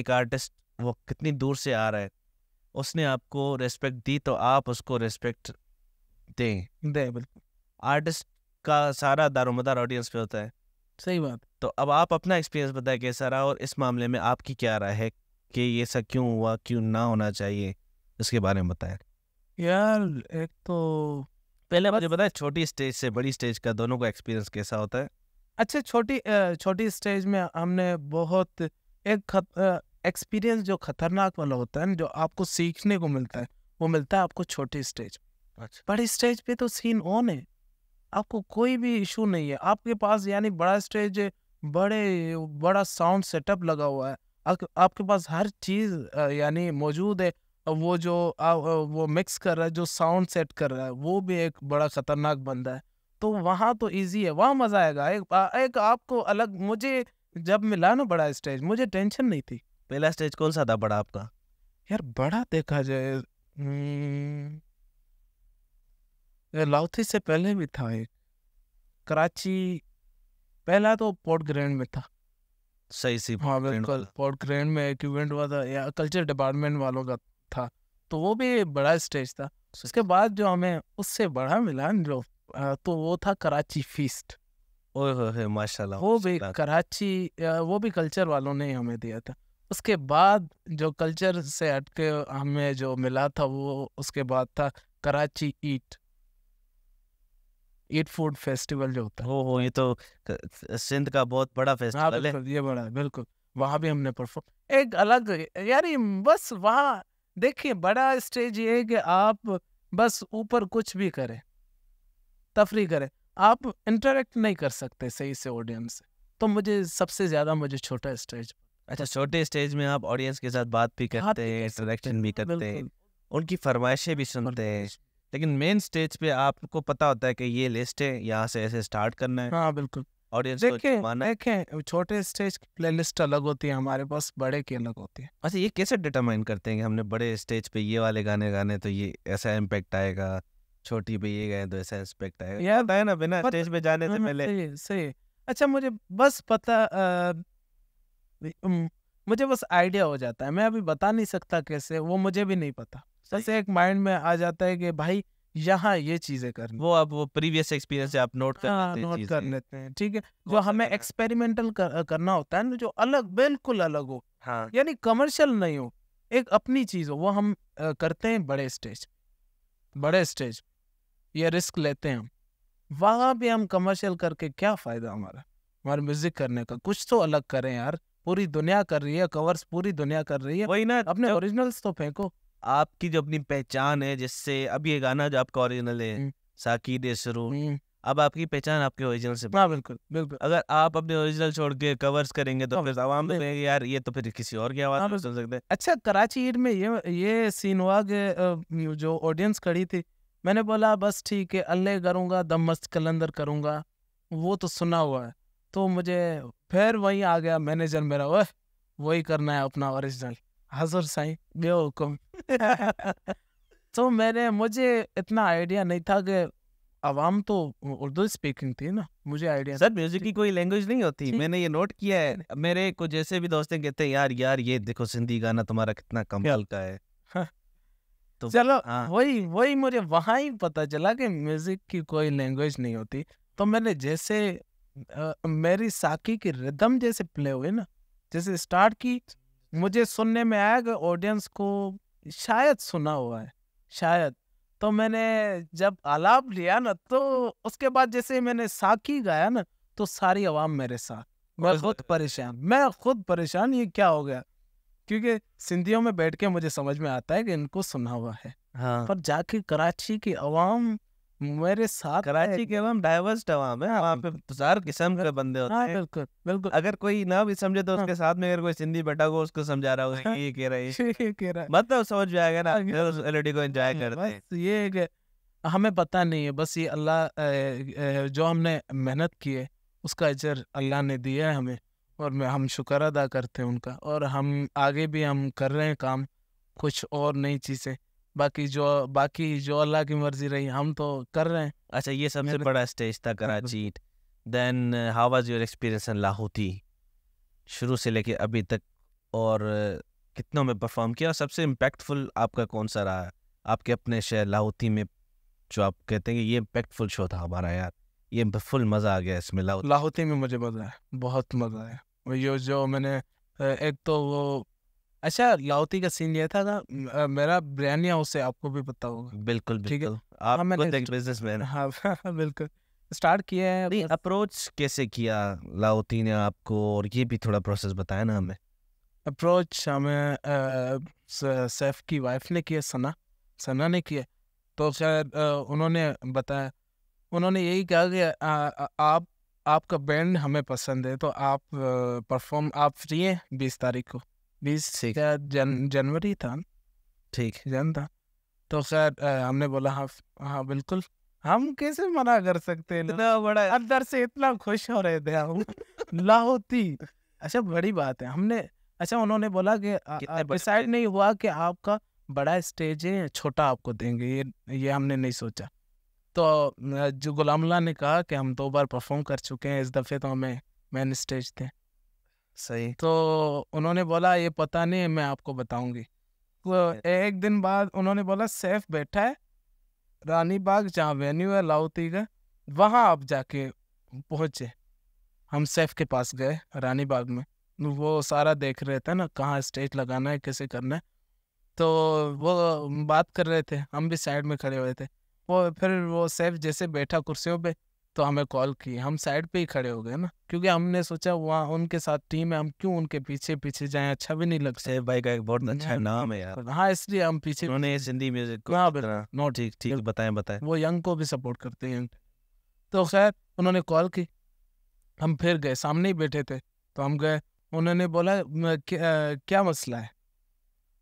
एक आर्टिस्ट वो कितनी दूर से आ रहा है उसने आपको रेस्पेक्ट दी तो आप उसको रेस्पेक्ट दें दे आर्टिस्ट का सारा दारोमदार ऑडियंस पे होता है सही बात तो अब आप अपना एक्सपीरियंस बताए कैसा रहा और इस मामले में आपकी क्या राय है कि ये सब क्यों हुआ क्यों ना होना चाहिए इसके बारे में बताएं यार एक तो पहले मुझे बताए छोटी स्टेज से बड़ी स्टेज का दोनों का एक्सपीरियंस कैसा होता है अच्छा छोटी छोटी स्टेज में हमने बहुत एक एक्सपीरियंस जो खतरनाक वाला होता है ना जो आपको सीखने को मिलता है वो मिलता है आपको छोटी स्टेज अच्छा बड़ी स्टेज पे तो सीन ऑन है आपको कोई भी इशू नहीं है आपके पास यानी बड़ा स्टेज बड़े बड़ा साउंड सेटअप लगा हुआ है आपके पास हर चीज़ यानी मौजूद है वो जो आ, वो मिक्स कर रहा है जो साउंड सेट कर रहा है वो भी एक बड़ा खतरनाक बंदा है तो वहाँ तो ईजी है वहाँ मज़ा आएगा एक, एक आपको अलग मुझे जब मिला ना बड़ा स्टेज मुझे टेंशन नहीं थी पहला स्टेज कौन सा था बड़ा आपका यार बड़ा देखा जाए लाउथी हम्म, से पहले भी था एक कराची पहला तो पोर्ट ग्रैंड में था सही सी हाँ बिल्कुल पोर्ट ग्रैंड में एक इवेंट हुआ था या कल्चर डिपार्टमेंट वालों का था तो वो भी बड़ा स्टेज था उसके बाद जो हमें उससे बड़ा मिलान जो तो वो था कराची फीस्ट माशाल्लाह वो भी कराची वो भी कल्चर वालों ने हमें दिया था उसके बाद जो कल्चर से हटके हमें जो मिला था वो उसके बाद था Karachi eat eat food festival जो होता है हो ये तो सिंध का बहुत बड़ा फेस्टिवल हाँ, है ये बड़ा बिल्कुल वहाँ भी हमने परफॉर्म एक अलग यार बस वहाँ देखिए बड़ा स्टेज ये है कि आप बस ऊपर कुछ भी करें तफरी करें आप इंटरेक्ट नहीं कर सकते सही से ऑडियंस से तो मुझे सबसे ज़्यादा मुझे छोटा स्टेज अच्छा छोटे स्टेज में आप ऑडियंस के साथ बात भी हाँ, करते हैं इंटरेक्शन भी करते हैं उनकी फरमाइशें भी सुनते हैं लेकिन मेन स्टेज पे आपको पता होता है कि ये लिस्ट है यहाँ से ऐसे स्टार्ट करना है हाँ बिल्कुल ऑडियंस देखें छोटे स्टेज की प्लेलिस्ट अलग होती है हमारे पास बड़े की अलग होती है अच्छा ये कैसे डिटरमाइन करते हैं कि हमने बड़े स्टेज पे ये वाले गाने गाने तो ये ऐसा इम्पेक्ट आएगा छोटी पे ये गए तो ऐसा एस्पेक्ट आएगा याद आया ना बिना स्टेज पे जाने से हाँ, हाँ, पहले सही सही अच्छा मुझे बस पता आ, मुझे बस आइडिया हो जाता है मैं अभी बता नहीं सकता कैसे वो मुझे भी नहीं पता बस एक माइंड में आ जाता है कि भाई यहाँ ये चीजें करनी वो अब वो प्रीवियस एक्सपीरियंस से आप नोट कर हाँ, नोट कर लेते हैं ठीक है जो हमें एक्सपेरिमेंटल कर, करना होता है ना जो अलग बिल्कुल अलग हो हाँ। यानी कमर्शियल नहीं हो एक अपनी चीज हो वो हम करते हैं बड़े स्टेज बड़े स्टेज ये रिस्क लेते हैं हम वहाँ हम कमर्शियल करके क्या फ़ायदा हमारा हमारे म्यूजिक करने का कुछ तो अलग करें यार पूरी दुनिया कर रही है कवर्स पूरी दुनिया कर रही है वही ना अपने ओरिजिनल्स तो फेंको आपकी जो अपनी पहचान है जिससे अब ये गाना जो आपका ओरिजिनल है हम्म। साकी देसरू हम्म। अब आपकी पहचान आपके ओरिजिनल से हाँ बिल्कुल बिल्कुल अगर आप अपने ओरिजिनल छोड़ के कवर्स करेंगे तो हाँ, फिर आवाम यार ये तो फिर किसी और की आवाज़ हाँ, सुन सकते हैं अच्छा कराची ईद में ये ये सीन हुआ कि जो ऑडियंस खड़ी थी मैंने बोला बस ठीक है अल्ले करूँगा दम मस्त कलंदर करूँगा वो तो सुना हुआ है तो मुझे फिर वहीं आ गया मैनेजर मेरा वह वही करना है अपना ओरिजिनल हजर साई बेहुकुम तो मैंने मुझे इतना आइडिया नहीं था कि आवाम तो उर्दू स्पीकिंग थी ना मुझे आइडिया सर म्यूजिक की कोई लैंग्वेज नहीं होती मैंने ये नोट किया है मेरे को जैसे भी दोस्तें कहते हैं यार यार ये देखो सिंधी गाना तुम्हारा कितना कम हल्का है हाँ। तो चलो हाँ। वही वही मुझे वहां ही पता चला कि म्यूजिक की कोई लैंग्वेज नहीं होती तो मैंने जैसे आ, मेरी साकी की रिदम जैसे प्ले हुई ना जैसे स्टार्ट की मुझे सुनने में आया कि ऑडियंस को शायद सुना हुआ है शायद तो मैंने जब आलाप लिया ना तो उसके बाद जैसे मैंने साकी गाया ना तो सारी आवाम मेरे साथ मैं खुद परेशान मैं खुद परेशान ये क्या हो गया क्योंकि सिंधियों में बैठ के मुझे समझ में आता है कि इनको सुना हुआ है हाँ। पर जाके कराची की आवाम मेरे साथ कराची के हम डाइवर्स आवाम है वहाँ हाँ। पे हजार तो किस्म के बंदे होते हाँ, हैं बिल्कुल बिल्कुल अगर कोई ना भी समझे तो उसके हाँ। साथ में अगर कोई सिंधी बैठा हो उसको समझा रहा होगा ये कह रहा है ये कह रहा है मतलब समझ में आएगा ना एलईडी को एंजॉय करते हैं ये हमें पता नहीं है बस ये अल्लाह जो हमने मेहनत की है उसका अजर अल्लाह ने दिया है हमें और मैं हम शुक्र अदा करते हैं उनका और हम आगे भी हम कर रहे हैं काम कुछ और नई चीज़ें बाकी जो बाकी जो अल्लाह की मर्जी रही हम तो कर रहे हैं अच्छा ये सबसे तो बड़ा स्टेज था Karachi then how was your experience in Lahooti शुरू से लेके अभी तक और कितनों में परफॉर्म किया और सबसे इम्पैक्टफुल आपका कौन सा रहा आपके अपने शहर लाहौती में जो आप कहते हैं कि ये इम्पैक्टफुल शो था हमारा यार ये फुल मज़ा आ गया इसमें लाहौती लाहौती में मुझे मज़ा आया बहुत मज़ा आया ये जो मैंने एक तो वो अच्छा लाहौती का सीन ये था ना मेरा बिरयानी हाउस आपको भी पता होगा बिल्कुल बिल्कुल हाँ, आप हाँ, मैंने हाँ, मैन हाँ बिल्कुल स्टार्ट किया है अप्रोच कैसे किया लाहौती ने आपको और ये भी थोड़ा प्रोसेस बताया ना हमें अप्रोच हमें सैफ की वाइफ ने किया सना सना ने किया तो शायद उन्होंने बताया उन्होंने यही कहा कि आ, आप आपका बैंड हमें पसंद है तो आप परफॉर्म आप फ्री हैं बीस तारीख को बीस जन जनवरी था ठीक जन था तो खैर हमने बोला हाँ हाँ बिल्कुल हम कैसे मना कर सकते हैं इतना बड़ा अंदर से इतना खुश हो रहे थे हम लाहौती अच्छा बड़ी बात है हमने अच्छा उन्होंने बोला कि डिसाइड नहीं हुआ कि आपका बड़ा स्टेज है छोटा आपको देंगे ये ये हमने नहीं सोचा तो जो गुलामुल्ला ने कहा कि हम दो बार परफॉर्म कर चुके हैं इस दफ़े तो हमें मैन स्टेज थे सही तो उन्होंने बोला ये पता नहीं मैं आपको बताऊंगी तो एक दिन बाद उन्होंने बोला सेफ बैठा है रानी बाग जहाँ वेन्यू है लाउती का वहाँ आप जाके पहुँचे हम सेफ के पास गए रानी बाग में वो सारा देख रहे थे ना कहाँ स्टेज लगाना है कैसे करना है तो वो बात कर रहे थे हम भी साइड में खड़े हुए थे वो फिर वो सैफ जैसे बैठा कुर्सियों पे तो हमें कॉल की हम साइड पे ही खड़े हो गए ना क्योंकि हमने सोचा वहाँ उनके साथ टीम है हम क्यों उनके पीछे पीछे जाएं अच्छा भी नहीं लगता सैफ भाई का एक बहुत अच्छा हाँ, नाम है यार हाँ इसलिए हम पीछे उन्होंने सिंधी म्यूजिक को हाँ नो ठीक ठीक बताए बताए वो यंग को भी सपोर्ट करते हैं तो खैर उन्होंने कॉल की हम फिर गए सामने ही बैठे थे तो हम गए उन्होंने बोला क्या मसला है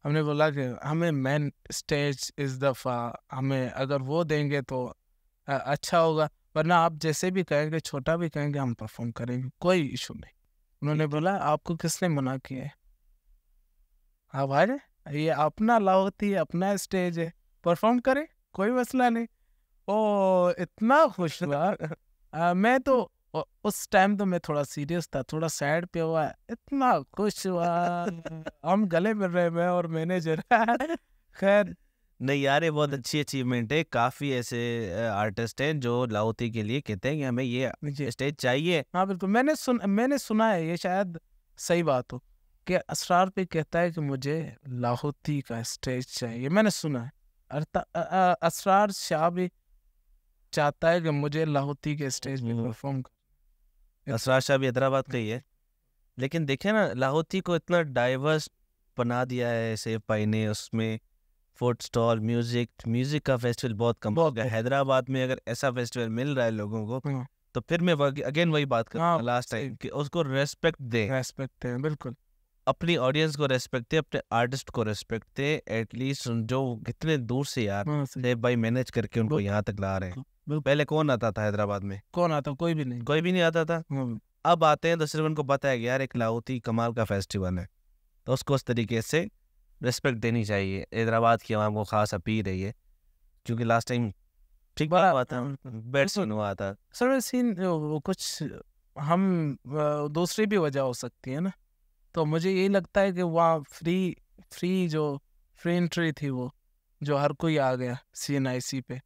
हमने बोला कि हमें मेन स्टेज इस दफ़ा हमें अगर वो देंगे तो अच्छा होगा वरना आप जैसे भी कहेंगे छोटा भी कहेंगे हम परफॉर्म करेंगे कोई इशू नहीं उन्होंने बोला आपको किसने मना किया है हाँ भाई ये अपना लाहौती है अपना स्टेज है परफॉर्म करें कोई मसला नहीं ओ इतना खुश हुआ मैं तो और उस टाइम तो मैं थोड़ा सीरियस था थोड़ा सैड पे हुआ इतना खुश हुआ हम गले मिल रहे मैं और मैनेजर खैर नहीं यार ये बहुत अच्छी अचीवमेंट है काफी ऐसे आर्टिस्ट हैं जो लाहौती के लिए कहते हैं कि हमें ये स्टेज चाहिए हाँ बिल्कुल मैंने सुन मैंने सुना है ये शायद सही बात हो कि असरार पे कहता है कि मुझे लाहौती का स्टेज चाहिए मैंने सुना है असरार शाह भी चाहता है कि मुझे लाहौती के स्टेज में परफॉर्म कर असराज शाह भी हैदराबाद का ही है लेकिन देखे ना लाहौती को इतना डाइवर्स बना दिया है सेफ भाई ने उसमें फूड स्टॉल म्यूजिक म्यूजिक का फेस्टिवल बहुत कम हो गया हैदराबाद में अगर ऐसा फेस्टिवल मिल रहा है लोगों को हाँ। तो फिर मैं अगेन वही बात कर हाँ, लास्ट टाइम कि उसको रेस्पेक्ट दे रेस्पेक्ट दे बिल्कुल अपनी ऑडियंस को रेस्पेक्ट दे अपने आर्टिस्ट को रेस्पेक्ट दे एटलीस्ट जो कितने दूर से यार हाँ, भाई मैनेज करके उनको यहाँ तक ला रहे हैं हाँ। पहले कौन आता था हैदराबाद में कौन आता कोई भी नहीं कोई भी नहीं आता था हम्म। अब आते हैं तो सिर्फ उनको पता है कि यार एक लाहौती कमाल का फेस्टिवल है तो उसको उस तरीके से रिस्पेक्ट देनी चाहिए हैदराबाद की आवाम को खास अपील रही है क्योंकि लास्ट टाइम ठीक बड़ा हुआ था बेड सीन हुआ था सर सीन कुछ हम दूसरी भी वजह हो सकती है ना तो मुझे यही लगता है कि वहाँ फ्री फ्री जो फ्री एंट्री थी वो जो हर कोई आ गया सी एन आई सी पे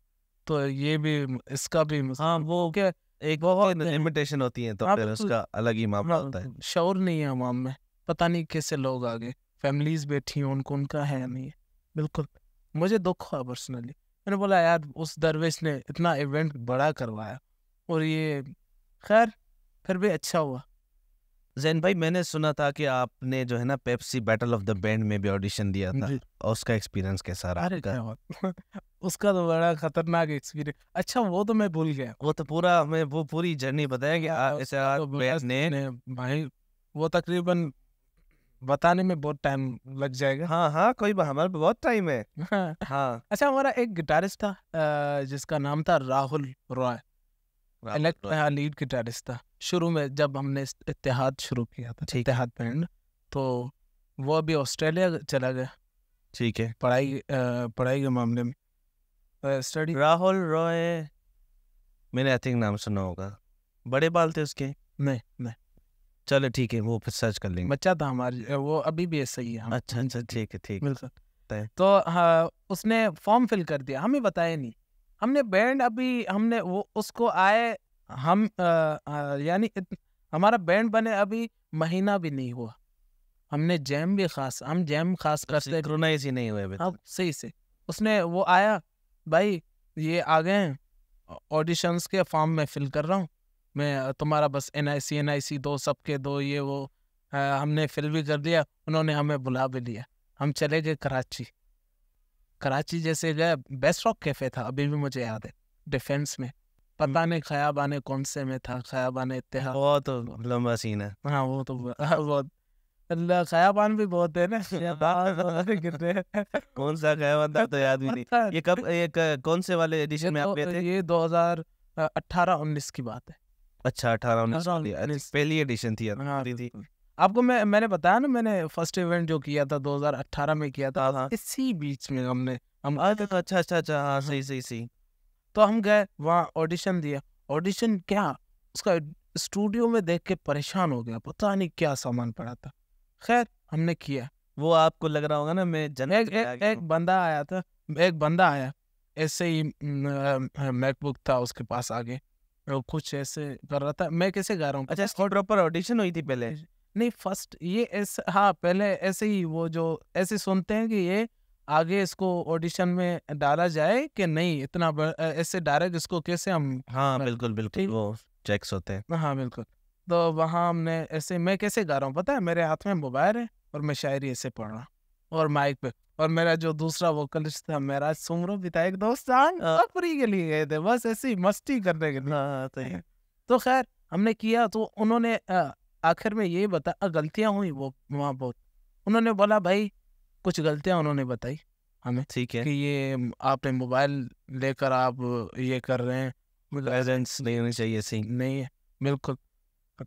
तो ये भी इसका भी हाँ वो क्या एक बहुत इमिटेशन होती है तो हाँ, फिर उसका अलग ही मामला हाँ, होता है शौर नहीं है हमाम में पता नहीं कैसे लोग आगे फैमिलीज बैठी हैं उनको उनका है नहीं बिल्कुल मुझे दुख हुआ पर्सनली मैंने बोला यार उस दरवेश ने इतना इवेंट बड़ा करवाया और ये खैर फिर भी अच्छा हुआ जैन भाई मैंने सुना था कि आपने जो है ना Pepsi battle of the band में भी ऑडिशन दिया था और उसका एक्सपीरियंस कैसा रहा अरे क्या उसका तो बड़ा खतरनाक एक्सपीरियंस अच्छा वो तो मैं भूल गया वो तो पूरा हमें वो पूरी जर्नी बताया कि हाँ, ऐसे तो ने भाई वो तकरीबन बताने में बहुत टाइम लग जाएगा हाँ हाँ कोई हमारे बहुत टाइम है हाँ अच्छा हमारा एक गिटारिस्ट था जिसका नाम था राहुल रॉय एलेक्ट हाँ, लीड गिटारिस्ट था शुरू में जब हमने इतिहाद शुरू किया था इतिहाद बैंड तो वो अभी ऑस्ट्रेलिया चला गया ठीक है पढ़ाई पढ़ाई के मामले में स्टडी तो राहुल रॉय मैंने आई थिंक नाम सुना होगा बड़े बाल थे उसके नहीं नहीं चलो ठीक है वो फिर सर्च कर लेंगे बच्चा था हमारे वो अभी भी ऐसा ही है अच्छा अच्छा ठीक है ठीक है तो हाँ उसने फॉर्म फिल कर दिया हमें बताया नहीं हमने बैंड अभी हमने वो उसको आए हम यानी हमारा बैंड बने अभी महीना भी नहीं हुआ हमने जैम भी खास हम जैम खास करते ही नहीं हुए अब सही से उसने वो आया भाई ये आ गए हैं ऑडिशंस के फॉर्म में फिल कर रहा हूँ मैं तुम्हारा बस एन आई सी एन आई सी दो सबके दो ये वो आ, हमने फिल भी कर दिया उन्होंने हमें बुला भी लिया हम चले गए कराची कराची जैसे जो बेस्ट रॉक कैफे था अभी भी मुझे याद है डिफेंस में हम्म। पता नहीं खयाबाने कौन से में था खयाबाने इतिहा वो तो लंबा सीन है हाँ वो तो बहुत हाँ, खयाबान भी बहुत है ना कौन सा खयाबान था तो याद भी नहीं ये कब ये कौन से वाले एडिशन में आप तो थे ये 2018 19 की बात है अच्छा अठारह उन्नीस पहली एडिशन थी हाँ, थी आपको मैं मैंने बताया ना मैंने फर्स्ट इवेंट जो किया था 2018 में किया था हाँ, हाँ। इसी बीच में हमने हम अच्छा अच्छा अच्छा अच्छा हाँ, हाँ सही सही सही तो हम गए वहाँ ऑडिशन दिया ऑडिशन क्या उसका स्टूडियो में देख के परेशान हो गया पता नहीं क्या सामान पड़ा था खैर हमने किया वो आपको लग रहा होगा ना मैं जन एक, एक, एक बंदा आया था एक बंदा आया ऐसे ही मैकबुक था उसके पास आगे कुछ ऐसे कर रहा था मैं कैसे गा रहा हूँ अच्छा ऑडिशन हुई थी पहले नहीं फर्स्ट ये ऐसे हाँ पहले ऐसे ही वो जो ऐसे सुनते हैं कि ये आगे इसको ऑडिशन में डाला जाए कि नहीं इतना ऐसे डायरेक्ट इसको कैसे हम हाँ बिल्कुल बिल्कुल वो चेक्स होते हैं हाँ बिल्कुल तो वहाँ हमने ऐसे मैं कैसे गा रहा हूँ पता है मेरे हाथ में मोबाइल है और मैं शायरी ऐसे पढ़ रहा और माइक पे और मेरा जो दूसरा वोकलिस्ट था मेरा सुमरो भी था एक दोस्त अपरी हाँ। के लिए गए थे बस ऐसे ही मस्ती करने के लिए हाँ, तो खैर हमने किया तो उन्होंने आखिर में ये बता गलतियाँ हुई वो वहाँ बहुत उन्होंने बोला भाई कुछ गलतियाँ उन्होंने बताई हमें ठीक है कि ये आपने मोबाइल लेकर आप ये कर रहे हैं गाइडेंस नहीं होनी चाहिए सही नहीं है बिल्कुल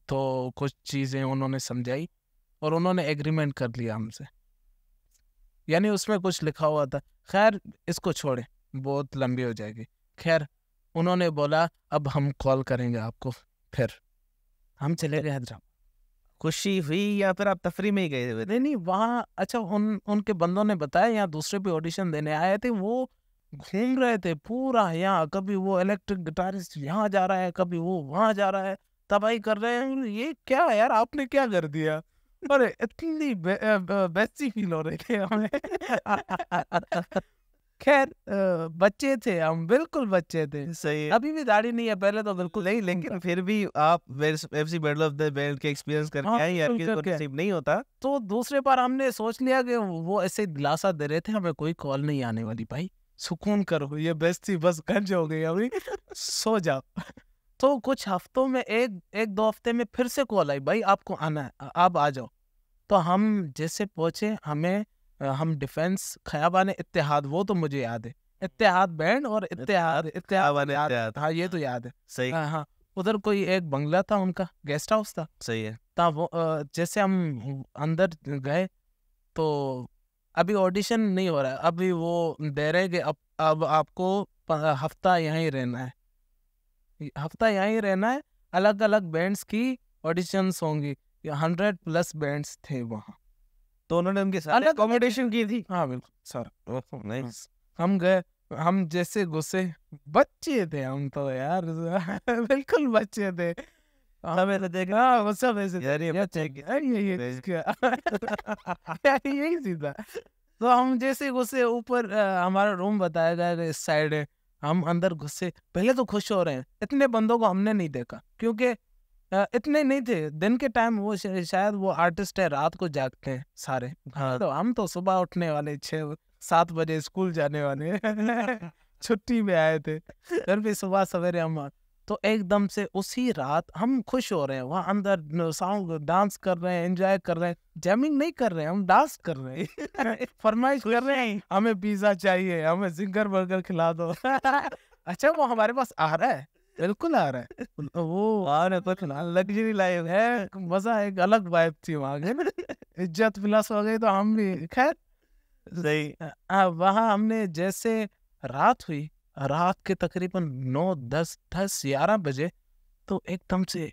तो कुछ चीज़ें उन्होंने समझाई और उन्होंने एग्रीमेंट कर लिया हमसे यानी उसमें कुछ लिखा हुआ था खैर इसको छोड़ें बहुत लंबी हो जाएगी खैर उन्होंने बोला अब हम कॉल करेंगे आपको फिर हम चले गए हैदराबाद खुशी हुई या फिर आप तफरी में ही गए हुए नहीं नहीं वहाँ अच्छा उन उनके बंदों ने बताया यहाँ दूसरे पे ऑडिशन देने आए थे वो घूम रहे थे पूरा यहाँ कभी वो इलेक्ट्रिक गिटारिस्ट यहाँ जा रहा है कभी वो वहाँ जा रहा है तबाही कर रहे हैं ये क्या है यार आपने क्या कर दिया अरे इतनी बेस्ती फील हो रही थी हमें खैर बच्चे थे हम बिल्कुल बच्चे थे सही है। अभी भी दाढ़ी नहीं है पहले तो बिल्कुल नहीं लेकिन फिर भी आप एफसी बैटल ऑफ द बेल्ट के एक्सपीरियंस करके हाँ, आए यार के नसीब नहीं होता तो दूसरे बार हमने सोच लिया कि वो ऐसे दिलासा दे रहे थे हमें कोई कॉल नहीं आने वाली भाई सुकून करो ये बेस्ट थी बस गंज हो गई अभी सो जाओ तो कुछ हफ्तों में एक एक दो हफ्ते में फिर से कॉल आई भाई आपको आना है आप आ जाओ तो हम जैसे पहुंचे हमें हम डिफेंस खयाबान इतिहाद वो तो मुझे याद है इतिहाद बैंड और इतिहाद इतिहाद हाँ ये तो याद है सही हाँ हाँ उधर कोई एक बंगला था उनका गेस्ट हाउस था सही है ता वो जैसे हम अंदर गए तो अभी ऑडिशन नहीं हो रहा है अभी वो दे रहे कि अब अब आपको हफ्ता यहाँ रहना है हफ्ता यहाँ रहना है अलग अलग बैंड्स की ऑडिशंस होंगी हंड्रेड प्लस बैंड्स थे वहाँ तो उन्होंने उनके साथ अकोमोडेशन हाँ, तो की थी हाँ बिल्कुल सर नाइस हाँ। हम गए हम जैसे गुस्से बच्चे थे हम तो यार बिल्कुल बच्चे थे तो हम जैसे गुस्से ऊपर हमारा रूम बताया गया इस साइड है हम अंदर गुस्से पहले तो खुश हो रहे हैं इतने बंदों को हमने नहीं देखा क्योंकि इतने नहीं थे दिन के टाइम वो शायद वो आर्टिस्ट है रात को जागते हैं सारे हाँ। तो हम तो सुबह उठने वाले छः सात बजे स्कूल जाने वाले छुट्टी में आए थे फिर भी सुबह सवेरे हम तो एकदम से उसी रात हम खुश हो रहे हैं वहाँ अंदर सॉन्ग डांस कर रहे हैं एंजॉय कर रहे हैं जैमिंग नहीं कर रहे हैं हम डांस कर रहे हैं फरमाइश कर रहे हैं हमें पिज्जा चाहिए हमें जिंगर बर्गर खिला दो अच्छा वो हमारे पास आ रहा है बिल्कुल आ रहा है तो वो आ रहा है कुछ लग्जरी लाइफ है मजा एक अलग वाइब थी वहाँ की इज्जत प्लस हो गई तो हम भी खैर सही हाँ वहाँ हमने जैसे रात हुई रात के तकरीबन नौ दस दस ग्यारह बजे तो एकदम से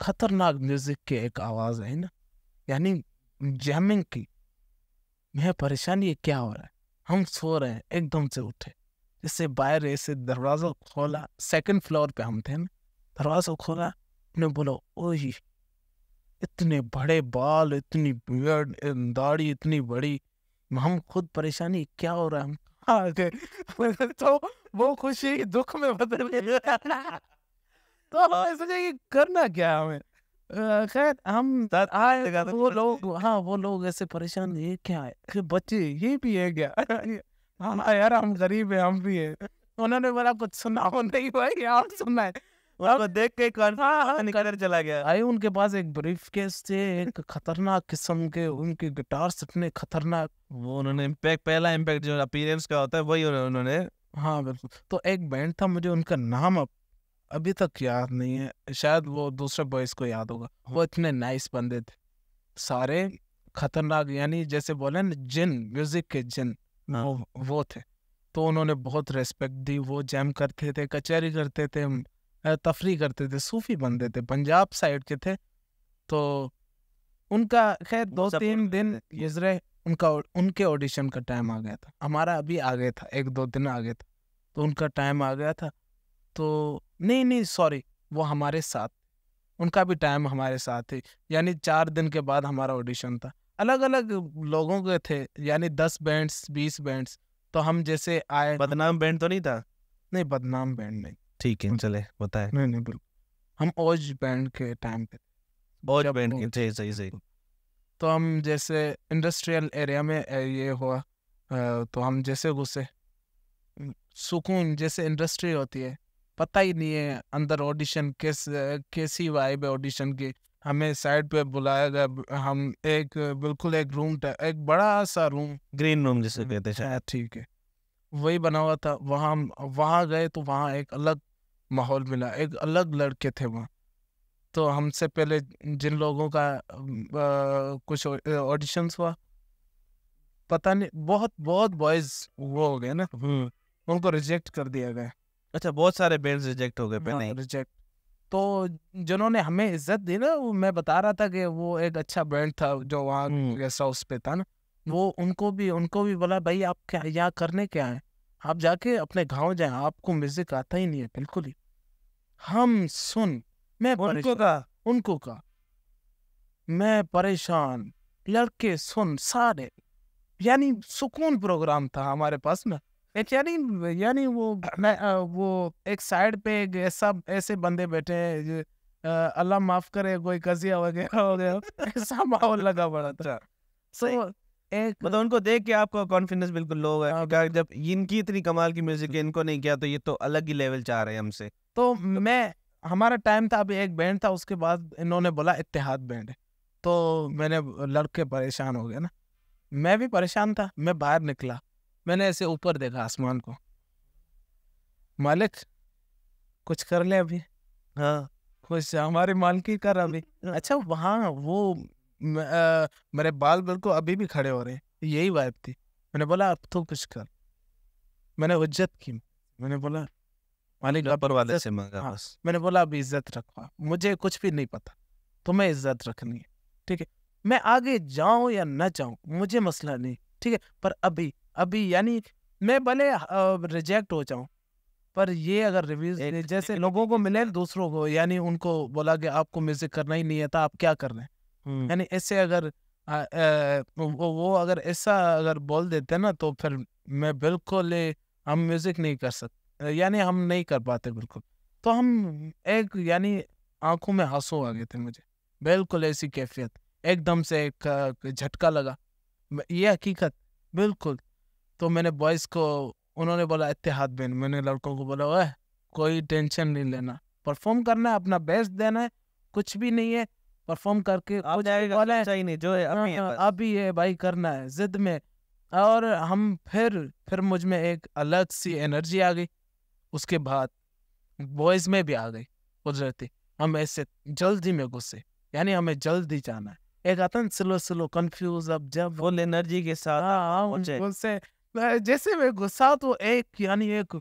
खतरनाक म्यूजिक की एक आवाज है ना यानी जैमिंग की मैं परेशानी क्या हो रहा है हम सो रहे हैं एकदम से उठे इससे बाहर से दरवाज़ा खोला सेकंड फ्लोर पे हम थे दरवाज़ा खोला ने बोला ओ ही इतने बड़े बाल इतनी बियर्ड दाढ़ी इतनी बड़ी हम खुद परेशानी क्या हो रहा है हम तो वो खुशी दुख में बदल तो ऐसा करना क्या हमें खैर हम आए वो लोग हाँ वो लोग ऐसे परेशान ये क्या है बच्चे ये भी है क्या हाँ यार हम गरीब है हम भी है उन्होंने बोला कुछ सुना हो नहीं भाई यार सुना है वो देख के हाँ, हाँ, निकल चला गया आई उनके पास एक ब्रीफ केस थे एक खतरनाक किस्म के उनके गिटार इतने खतरनाक वो उन्होंने इम्पैक्ट पहला इम्पैक्ट जो अपीरेंस का होता है वही उन्होंने हाँ बिल्कुल तो एक बैंड था मुझे उनका नाम अब अभी तक याद नहीं है शायद वो दूसरे बॉयज को याद होगा वो इतने नाइस बंदे थे सारे खतरनाक यानी जैसे बोले ना जिन म्यूजिक के जिन वो वो थे तो उन्होंने बहुत रेस्पेक्ट दी वो जैम करते थे कचहरी करते थे तफरी करते थे सूफी बनते थे पंजाब साइड के थे तो उनका खैर दो तीन दिन गुजरे उनका उनके ऑडिशन का टाइम आ गया था हमारा अभी आ गया था एक दो दिन आ गया था तो उनका टाइम आ गया था तो नहीं नहीं सॉरी वो हमारे साथ उनका भी टाइम हमारे साथ थी यानी चार दिन के बाद हमारा ऑडिशन था अलग अलग लोगों के थे यानी दस बैंड्स बीस बैंड्स तो हम जैसे आए बदनाम बैंड तो नहीं था नहीं बदनाम बैंड नहीं ठीक है चले बताए नहीं नहीं बिल्कुल हम ओज बैंड के टाइम पे ओज बैंड के सही सही सही तो हम जैसे इंडस्ट्रियल एरिया में ये हुआ तो हम जैसे घुसे सुकून जैसे इंडस्ट्री होती है पता ही नहीं है अंदर ऑडिशन किस कैसी वाइब है ऑडिशन की हमें साइड पे बुलाया गया हम एक बिल्कुल एक रूम था एक बड़ा सा रूम ग्रीन रूम जिसे हम्म, कहते हैं ठीक है वही बना हुआ था वहाँ वहाँ गए तो वहाँ एक अलग माहौल मिला एक अलग लड़के थे वहाँ तो हमसे पहले जिन लोगों का आ, कुछ ऑडिशंस हुआ पता नहीं बहुत बहुत बॉयज वो हो गए ना हम्म। उनको रिजेक्ट कर दिया गया अच्छा बहुत सारे बैंड रिजेक्ट हो गए हाँ, पहले रिजेक्ट तो जिन्होंने हमें इज्जत दी ना वो मैं बता रहा था कि वो एक अच्छा ब्रांड था जो वहाँ गेस्ट हाउस पे था ना वो उनको भी उनको भी बोला भाई आप क्या यहाँ करने क्या है आप जाके अपने गाँव जाए आपको म्यूजिक आता ही नहीं है बिल्कुल ही हम सुन मैं उनको का उनको का मैं परेशान लड़के सुन सारे यानी सुकून प्रोग्राम था हमारे पास में यानी यानी वो वो एक साइड पे एक ऐसा ऐसे बंदे बैठे हैं अल्लाह माफ करे कोई कजिया वगैरह हो गया ऐसा माहौल लगा पड़ा था so, अच्छा, तो एक मतलब उनको देख के आपका कॉन्फिडेंस बिल्कुल लो है हाँ, जब इनकी इतनी कमाल की म्यूजिक हम्म। इनको नहीं किया तो ये तो अलग ही लेवल चाह रहे हैं हमसे तो, तो मैं हमारा टाइम था अभी एक बैंड था उसके बाद इन्होंने बोला इतिहाद बैंड तो मैंने लड़के परेशान हो गया ना मैं भी परेशान था मैं बाहर निकला मैंने ऐसे ऊपर देखा आसमान को मालिक कुछ कर ले अभी हाँ कुछ हमारे मालकी कर अभी अच्छा वहाँ वो म, आ, मेरे बाल बिल्कुल अभी भी खड़े हो रहे हैं यही वाइब थी मैंने बोला अब तो कुछ कर मैंने इज्जत की मैंने बोला मालिक ऊपर वाले से मांगा हाँ, मैंने बोला अभी इज्जत रखवा मुझे कुछ भी नहीं पता तुम्हें इज्जत रखनी है ठीक है मैं आगे जाऊं या ना जाऊं मुझे मसला नहीं ठीक है पर अभी अभी यानी मैं भले रिजेक्ट हो जाऊँ पर ये अगर रिव्यूज जैसे लोगों को मिले दूसरों को यानी उनको बोला कि आपको म्यूजिक करना ही नहीं है था तो आप क्या कर रहे हैं हम्म। यानी ऐसे अगर आ, आ, वो, वो अगर ऐसा अगर बोल देते ना तो फिर मैं बिल्कुल हम म्यूजिक नहीं कर सकते यानी हम नहीं कर पाते बिल्कुल तो हम एक यानी आंखों में हंसू आ गए थे मुझे बिल्कुल ऐसी कैफियत एकदम से एक झटका लगा ये हकीकत बिल्कुल तो मैंने बॉयज़ को उन्होंने बोला इतिहाद बहन मैंने लड़कों को बोला वह कोई टेंशन नहीं लेना परफॉर्म करना है अपना बेस्ट देना है कुछ भी नहीं है परफॉर्म करके आप जाएगा नहीं जो है हाँ, अभी भाई करना है जिद में और हम फिर फिर मुझ में एक अलग सी एनर्जी आ गई उसके बाद बॉयज में भी आ गई कुदरती हम ऐसे जल्दी में गुस्से यानी हमें जल्दी जाना है एक आता स्लो स्लो कंफ्यूज अब जब फुल एनर्जी के साथ आ, हाँ, आ, जैसे मैं गुस्सा तो एक यानी एक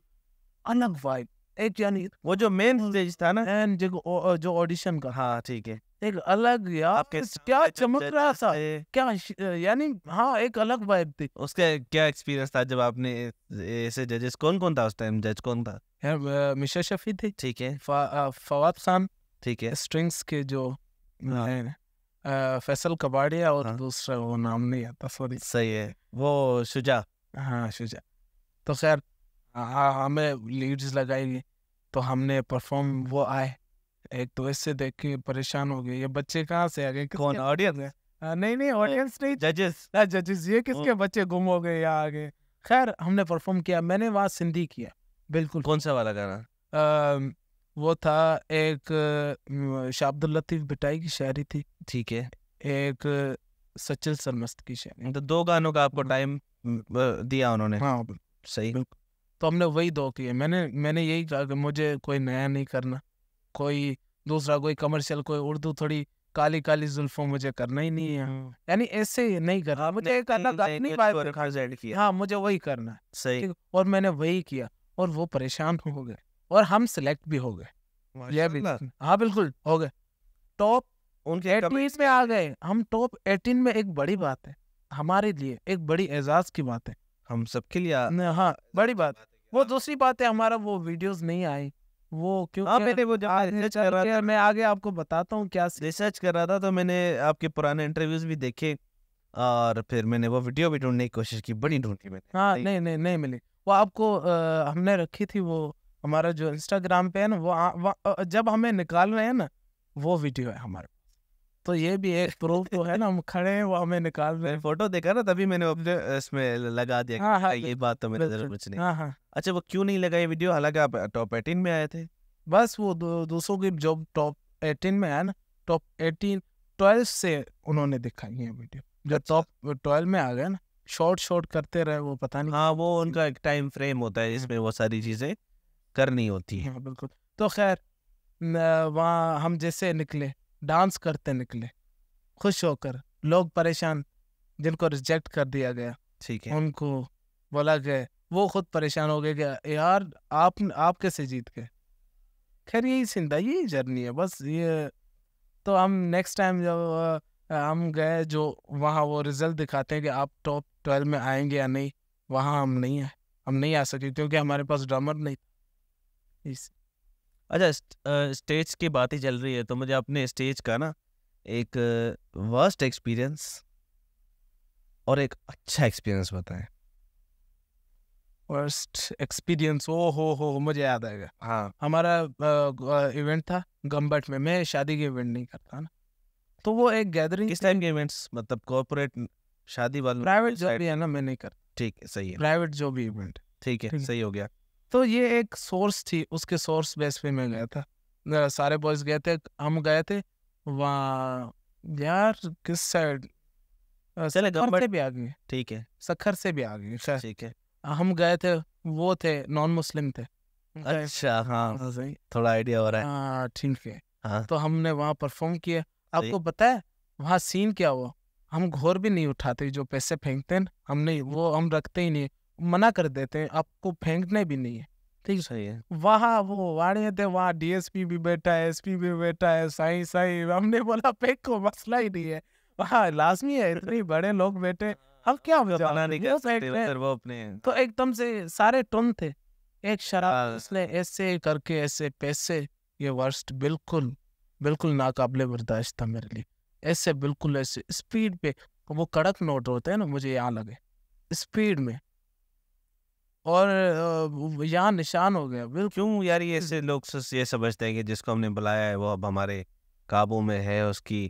अलग वाइब एक यानी वो जो मेन स्टेज हाँ, था ना मेन जो जो ऑडिशन का हाँ ठीक है एक अलग यार क्या चमक रहा था क्या यानी हाँ एक अलग वाइब थी उसके क्या एक्सपीरियंस था जब आपने ऐसे जजेस कौन कौन था उस टाइम जज कौन था मिशा शफी थे ठीक है फवाद खान ठीक है स्ट्रिंग्स के जो हाँ। फैसल कबाड़िया और हाँ। दूसरा वो नाम नहीं आता सॉरी सही है वो शुजा हाँ शुजा तो खैर हमें लीड्स लगाई तो हमने परफॉर्म वो आए एक तो इससे देख के परेशान हो गए ये बच्चे कहाँ से आ गए कौन ऑडियंस है आ, नहीं नहीं ऑडियंस नहीं जजेस जजेस हाँ, ये किसके बच्चे गुम हो गए या आ गए खैर हमने परफॉर्म किया मैंने वहाँ सिंधी किया बिल्कुल कौन सा वाला गाना वो था एक शाह लतीफ बिटाई की शायरी थी ठीक है एक सचिल सरमस्त की शेर तो मतलब दो गानों का आपको टाइम हाँ। दिया उन्होंने हाँ सही तो हमने वही दो किए मैंने मैंने यही कहा कि मुझे कोई नया नहीं करना कोई दूसरा कोई कमर्शियल कोई उर्दू थोड़ी काली काली जुल्फों मुझे करना ही नहीं है हम्म। यानी ऐसे नहीं करना हाँ, मुझे करना नहीं हाँ मुझे वही करना है सही और मैंने वही किया और वो परेशान हो गए और हम सिलेक्ट भी हो गए हाँ बिल्कुल हो गए टॉप उनके में आ गए हम टॉप एटीन में एक बड़ी बात है हमारे लिए एक बड़ी एजाज की बात है हम सबके लिए हाँ बड़ी बात वो दूसरी बात है हमारा वो वीडियोस नहीं आई वो क्यों हाँ मैंने वो रिसर्च कर रहा था मैं आगे आपको बताता हूँ क्या रिसर्च कर रहा था तो मैंने आपके पुराने इंटरव्यूज भी देखे और फिर मैंने वो वीडियो भी ढूंढने की कोशिश की बड़ी ढूंढी मैंने हाँ नहीं नहीं नहीं नहीं मिली वो आपको आ, हमने रखी थी वो हमारा जो इंस्टाग्राम पे है ना वो आ, जब हमें निकाल रहे हैं ना वो वीडियो है हमारे तो ये भी एक प्रूफ तो है ना हम खड़े हैं वो हमें निकाल रहे हैं फोटो देखा ना तभी मैंने अपने इसमें लगा दिया हाँ हाँ ये बात तो मेरे नजर कुछ नहीं हाँ हाँ अच्छा वो क्यों नहीं लगाई वीडियो हालांकि आप टॉप एटीन में आए थे बस वो दूसरों की जॉब टॉप एटीन में आया ना टॉप एटीन ट्वेल्व से उन्होंने दिखाई है वीडियो जो अच्छा। टॉप ट्वेल्व में आ गए ना शॉर्ट शॉर्ट करते रहे वो पता नहीं हाँ वो उनका एक टाइम फ्रेम होता है जिसमें वो सारी चीज़ें करनी होती है हाँ, बिल्कुल तो खैर वहाँ हम जैसे निकले डांस करते निकले खुश होकर लोग परेशान जिनको रिजेक्ट कर दिया गया ठीक है उनको बोला गया वो खुद परेशान हो गए कि यार आप आप कैसे जीत गए खैर यही सिंधा यही जर्नी है बस ये तो हम नेक्स्ट टाइम जब हम गए जो वहाँ वो रिजल्ट दिखाते हैं कि आप टॉप ट्वेल्व में आएंगे या नहीं वहाँ हम नहीं आए हम नहीं आ सके क्योंकि हमारे पास ड्रामर नहीं इस अच्छा स्टेज की बात ही चल रही है तो मुझे अपने स्टेज का ना एक वर्स्ट एक्सपीरियंस और एक अच्छा एक्सपीरियंस बताएं वर्स्ट एक्सपीरियंस ओ हो हो मुझे याद आएगा हाँ हमारा इवेंट था गम्बट में मैं शादी के इवेंट नहीं करता ना तो वो एक गैदरिंग किस टाइम के इवेंट्स मतलब कॉर्पोरेट शादी वाले प्राइवेट जो भी है ना मैं नहीं करता ठीक है सही है प्राइवेट जो भी इवेंट ठीक है सही हो गया तो ये एक सोर्स थी उसके सोर्स बेस पे मैं गया था सारे बॉयज गए थे हम गए थे वहाँ यार किस साइड चले गए भी आ गए ठीक है सखर से भी आ गए ठीक है हम गए थे वो थे नॉन मुस्लिम थे अच्छा हाँ, हाँ, हाँ। थोड़ा आइडिया हो रहा है हाँ ठीक है हाँ। तो हमने वहाँ परफॉर्म किया आपको बताया वहाँ सीन क्या हुआ हम घोर भी नहीं उठाते जो पैसे फेंकते हैं हमने वो हम रखते ही नहीं मना कर देते हैं आपको फेंकने भी नहीं है ठीक सही है वहाँ वो वाड़े थे वहाँ डीएसपी भी बैठा है एसपी भी बैठा है साई साई हमने बोला फेंको मसला ही नहीं है वहाँ लाजमी है इतने बड़े लोग बैठे हम क्या वो अपने तो एकदम से सारे टन थे एक शराब हाँ। उसने ऐसे करके ऐसे पैसे ये वर्स्ट बिल्कुल बिल्कुल नाकाबले बर्दाश्त था मेरे लिए ऐसे बिल्कुल ऐसे स्पीड पे वो कड़क नोट होते हैं ना मुझे यहाँ लगे स्पीड में और यहाँ निशान हो गया क्यों यार ये ऐसे लोग ये समझते हैं कि जिसको हमने बुलाया है वो अब हमारे काबू में है उसकी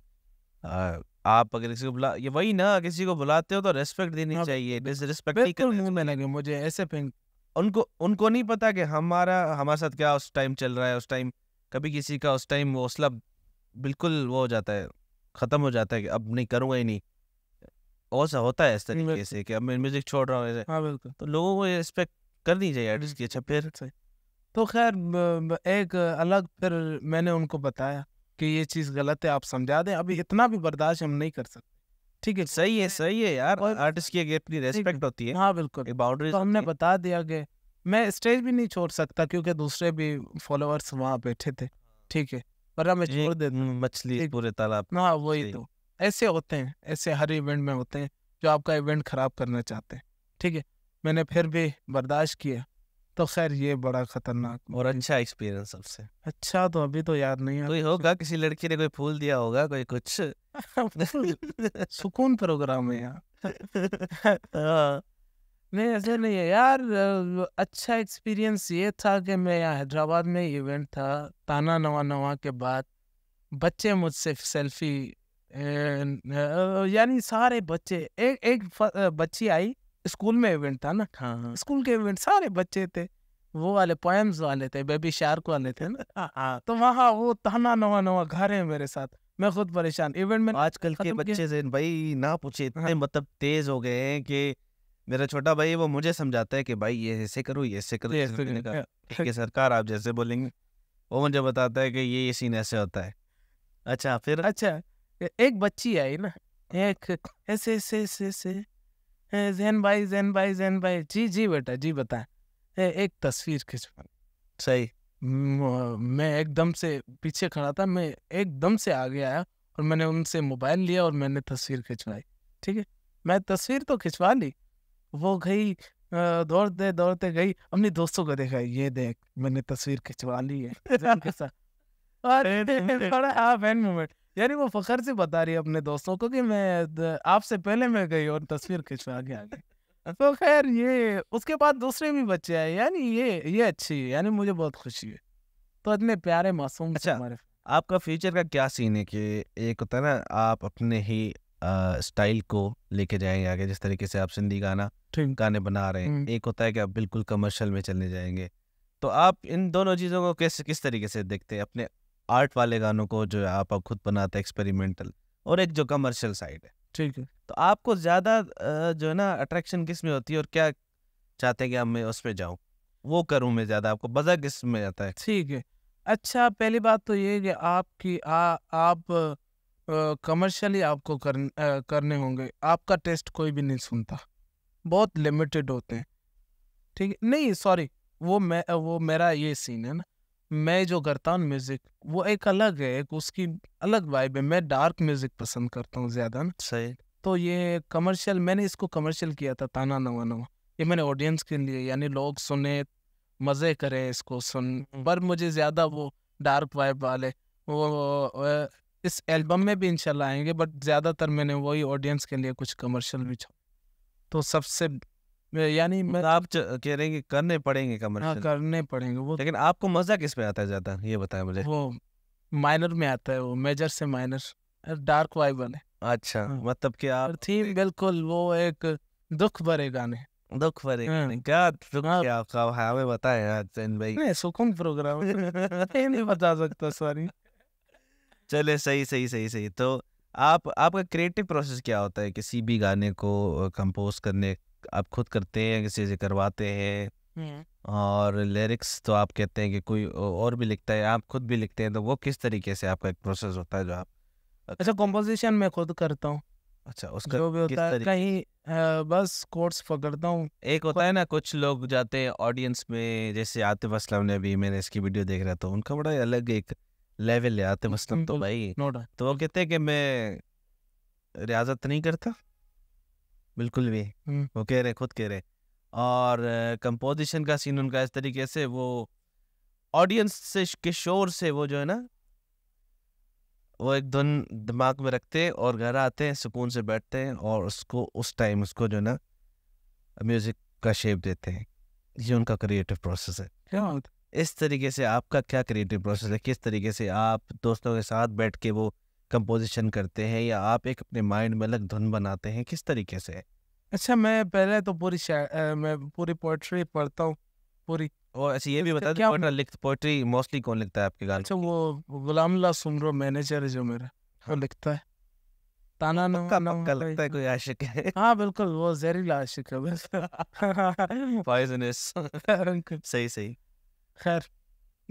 आ, आप अगर किसी को बुला ये वही ना किसी को बुलाते हो तो रेस्पेक्ट देनी चाहिए डिसरिस्पेक्ट नहीं मुझे ऐसे उनको उनको नहीं पता कि हमारा हमारे साथ क्या उस टाइम चल रहा है उस टाइम कभी किसी का उस टाइम हौसला बिल्कुल वो हो जाता है ख़त्म हो जाता है कि अब नहीं करूँगा ही नहीं और सा होता है इस तरीके से कि अब मैं म्यूजिक छोड़ रहा हूँ ऐसे हाँ बिल्कुल तो लोगों को रिस्पेक्ट करनी चाहिए आर्टिस्ट की अच्छा फिर तो खैर एक अलग फिर मैंने उनको बताया कि ये चीज़ गलत है आप समझा दें अभी इतना भी बर्दाश्त हम नहीं कर सकते ठीक है सही है सही है यार और आर्टिस्ट की इतनी रेस्पेक्ट होती है हाँ बिल्कुल बाउंड्री तो हमने बता दिया कि मैं स्टेज भी नहीं छोड़ सकता क्योंकि दूसरे भी फॉलोअर्स वहाँ बैठे थे ठीक है वरना मैं छोड़ दे मछली पूरे तालाब हाँ वही तो ऐसे होते हैं ऐसे हर इवेंट में होते हैं जो आपका इवेंट ख़राब करना चाहते हैं ठीक है मैंने फिर भी बर्दाश्त किया तो खैर ये बड़ा खतरनाक और अच्छा एक्सपीरियंस सबसे अच्छा तो अभी तो याद नहीं कोई होगा किसी लड़की ने कोई फूल दिया होगा कोई कुछ सुकून प्रोग्राम है यार हाँ। नहीं ऐसे नहीं है यार अच्छा एक्सपीरियंस ये था कि मैं यहाँ हैदराबाद में इवेंट था ताना नवा नवा के बाद बच्चे मुझसे सेल्फी यानी सारे बच्चे एक एक बच्ची आई स्कूल में इवेंट था ना हाँ, हाँ स्कूल के इवेंट सारे बच्चे थे वो वाले पोएम्स वाले थे बेबी शार्क वाले थे ना हाँ, हाँ तो वहाँ वो ताना नवा नवा घर है मेरे साथ मैं खुद परेशान इवेंट में आजकल के बच्चे से भाई ना पूछे हाँ। इतने मतलब तेज हो गए हैं कि मेरा छोटा भाई वो मुझे समझाता है कि भाई ये ऐसे करो ये ऐसे करो ये सरकार आप जैसे बोलेंगे वो मुझे बताता है कि ये ये सीन ऐसे होता है अच्छा फिर अच्छा एक बच्ची आई ना एक ऐसे ऐसे ऐसे ऐसे जैन भाई जैन भाई जैन भाई जी जी बेटा जी बता ए, एक तस्वीर खिंच सही मैं एकदम से पीछे खड़ा था मैं एकदम से आगे आया और मैंने उनसे मोबाइल लिया और मैंने तस्वीर खिंचवाई ठीक है मैं तस्वीर तो खिंचवा ली वो गई दौड़ते दौड़ते गई अपने दोस्तों को देखा ये देख मैंने तस्वीर खिंचवा ली है और बड़ा हाफ एंड मोमेंट यानी वो फखर से बता रही है अपने दोस्तों को कि मैं आपसे पहले मैं गई और तस्वीर खिंचवा के आ गई तो खैर ये उसके बाद दूसरे भी बच्चे आए यानी ये ये अच्छी है यानी मुझे बहुत खुशी है तो इतने प्यारे मासूम अच्छा हमारे आपका फ्यूचर का क्या सीन है कि एक होता है ना आप अपने ही स्टाइल को लेके जाएंगे आगे जिस तरीके से आप सिंधी गाना गाने बना रहे हैं हम्म। एक होता है कि आप बिल्कुल कमर्शियल में चलने जाएंगे तो आप इन दोनों चीज़ों को कैसे किस तरीके से देखते हैं अपने आर्ट वाले गानों को जो है आप खुद बनाते हैं एक्सपेरिमेंटल और एक जो कमर्शियल साइड है ठीक है तो आपको ज़्यादा जो है ना अट्रैक्शन किस में होती है और क्या चाहते हैं कि मैं उस पर जाऊँ वो करूँ मैं ज़्यादा आपको मज़ा किस में आता है ठीक है अच्छा पहली बात तो ये है कि आपकी आ, आप कमर्शियली आपको कर, आ, करने होंगे आपका टेस्ट कोई भी नहीं सुनता बहुत लिमिटेड होते हैं ठीक है नहीं सॉरी वो मैं वो मेरा ये सीन है ना मैं जो करता हूँ म्यूजिक वो एक अलग है एक उसकी अलग वाइब है मैं डार्क म्यूजिक पसंद करता हूँ ज्यादा ना सही तो ये कमर्शियल मैंने इसको कमर्शियल किया था ताना नवा नवा ये मैंने ऑडियंस के लिए यानी लोग सुने मजे करें इसको सुन पर मुझे ज्यादा वो डार्क वाइब वाले वो इस एल्बम में भी इनशाला आएंगे बट ज्यादातर मैंने वही ऑडियंस के लिए कुछ कमर्शियल भी तो सबसे यानी मैं तो आप कह रहे हैं कि करने पड़ेंगे कमर्शियल हाँ करने पड़ेंगे वो लेकिन आपको मजा किस पे आता है ज्यादा ये बताएं मुझे वो माइनर में आता है वो मेजर से माइनर डार्क वाइब बने अच्छा हाँ। मतलब कि आप थीम बिल्कुल वो एक दुख भरे गाने दुख भरे हाँ। गाने क्या दुख हाँ। क्या आपका हाँ, हमें बताएं हसन भाई सुकून प्रोग्राम नहीं बता सकता सॉरी चले सही सही सही सही तो आप आपका क्रिएटिव प्रोसेस क्या होता है किसी भी गाने को कंपोज करने आप खुद करते हैं किसी से करवाते हैं और लिरिक्स तो आप कहते हैं कि कोई और भी लिखता है आप खुद भी लिखते हैं तो वो किस तरीके से आपका एक प्रोसेस होता है जो आप अच्छा कंपोजिशन मैं खुद करता हूँ अच्छा उसका जो भी होता है कहीं बस कोर्स पकड़ता हूँ एक होता है ना कुछ लोग जाते हैं ऑडियंस में जैसे आतिफ असलम ने अभी मैंने इसकी वीडियो देख रहा था उनका बड़ा अलग एक लेवल है आतिफ असलम हम्म, तो हम्म, भाई तो वो कहते हैं कि मैं रियाजत नहीं करता बिल्कुल भी वो कह रहे खुद कह रहे और कंपोजिशन का सीन उनका इस तरीके से वो ऑडियंस से के शोर से वो जो है ना वो एक धुन दिमाग में रखते हैं और घर आते हैं सुकून से बैठते हैं और उसको उस टाइम उसको जो है ना म्यूजिक का शेप देते हैं ये उनका क्रिएटिव प्रोसेस है क्या इस तरीके से आपका क्या क्रिएटिव प्रोसेस है किस तरीके से आप दोस्तों के साथ बैठ के वो कंपोजिशन करते हैं या आप एक अपने माइंड में अलग धुन बनाते हैं किस तरीके से अच्छा मैं पहले तो पूरी आ, मैं पूरी पोइट्री पढ़ता हूँ पूरी और अच्छा ये भी बता क्या पढ़ना लिख पोइट्री मोस्टली कौन लिखता है आपके गाल अच्छा वो गुलाम ला सुन रो मैनेजर है जो मेरा हाँ। वो लिखता है ताना ना पक्का, पक्का लगता है कोई आशिक है हाँ बिल्कुल वो जहरीला आशिक है बस पॉइजनस सही सही खैर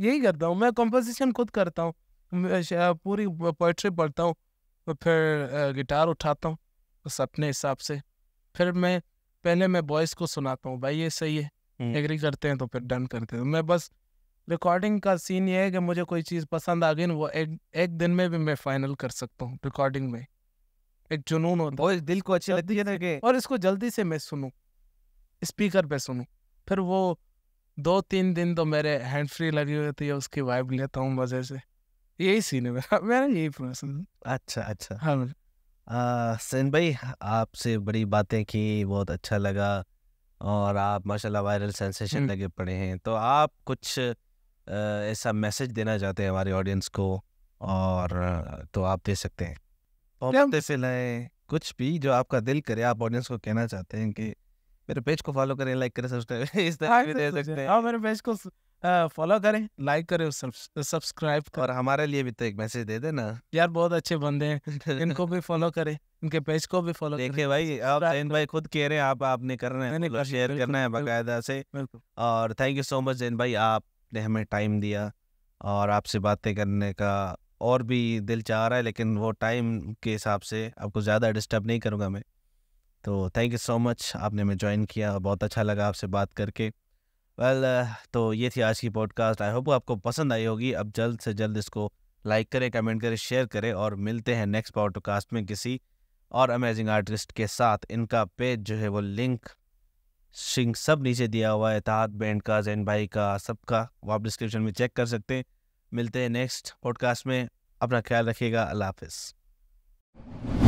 यही करता हूँ मैं कंपोजिशन खुद करता हूँ पूरी पोइट्री पढ़ता हूँ तो फिर गिटार उठाता हूँ बस अपने हिसाब से फिर मैं पहले मैं बॉयस को सुनाता हूँ भाई ये सही है एग्री करते हैं तो फिर डन करते हैं मैं बस रिकॉर्डिंग का सीन ये है कि मुझे कोई चीज़ पसंद आ गई ना वो एक एक दिन में भी मैं फाइनल कर सकता हूँ रिकॉर्डिंग में एक जुनून होता है दिल को अच्छी लगती है ना कि और इसको जल्दी से मैं सुनूँ स्पीकर पे सुनूँ फिर वो दो तीन दिन तो मेरे हैंड फ्री लगी हुई थी उसकी वाइब लेता हूँ मज़े से यही सीन है मेरा मेरा यही पूरा सीन अच्छा अच्छा हाँ आ, सेन भाई आपसे बड़ी बातें की बहुत अच्छा लगा और आप माशाल्लाह वायरल सेंसेशन हम्म। लगे पड़े हैं तो आप कुछ ऐसा मैसेज देना चाहते हैं हमारे ऑडियंस को और तो आप दे सकते हैं पहुँचते फैलाएँ कुछ भी जो आपका दिल करे आप ऑडियंस को कहना चाहते हैं कि मेरे पेज को फॉलो करें लाइक करें सब्सक्राइब इस तरह हाँ, भी दे सकते हैं और हाँ, मेरे पेज को फॉलो करें लाइक करें सब्सक्राइब करें और हमारे लिए भी तो एक मैसेज दे देना यार बहुत अच्छे बंदे हैं इनको भी फॉलो करें इनके पेज को भी फॉलो देखिए भाई आप जैन भाई खुद कह रहे हैं आप आपने करना है मतलब शेयर करना है बाकायदा से और thank you so much Jain भाई आपने हमें टाइम दिया और आपसे बातें करने का और भी दिल चाह रहा है लेकिन वो टाइम के हिसाब से आपको ज़्यादा डिस्टर्ब नहीं करूँगा मैं तो थैंक यू सो मच आपने हमें ज्वाइन किया बहुत अच्छा लगा आपसे बात करके वेल well, uh, तो ये थी आज की पॉडकास्ट आई होप आपको पसंद आई होगी अब जल्द से जल्द इसको लाइक करें कमेंट करें शेयर करें और मिलते हैं नेक्स्ट पॉडकास्ट में किसी और अमेजिंग आर्टिस्ट के साथ इनका पेज जो है वो लिंक सिंह सब नीचे दिया हुआ है तहत बैंड का जैन भाई का सबका वो आप डिस्क्रिप्शन में चेक कर सकते हैं मिलते हैं नेक्स्ट पॉडकास्ट में अपना ख्याल रखिएगा अल्लाह हाफिज़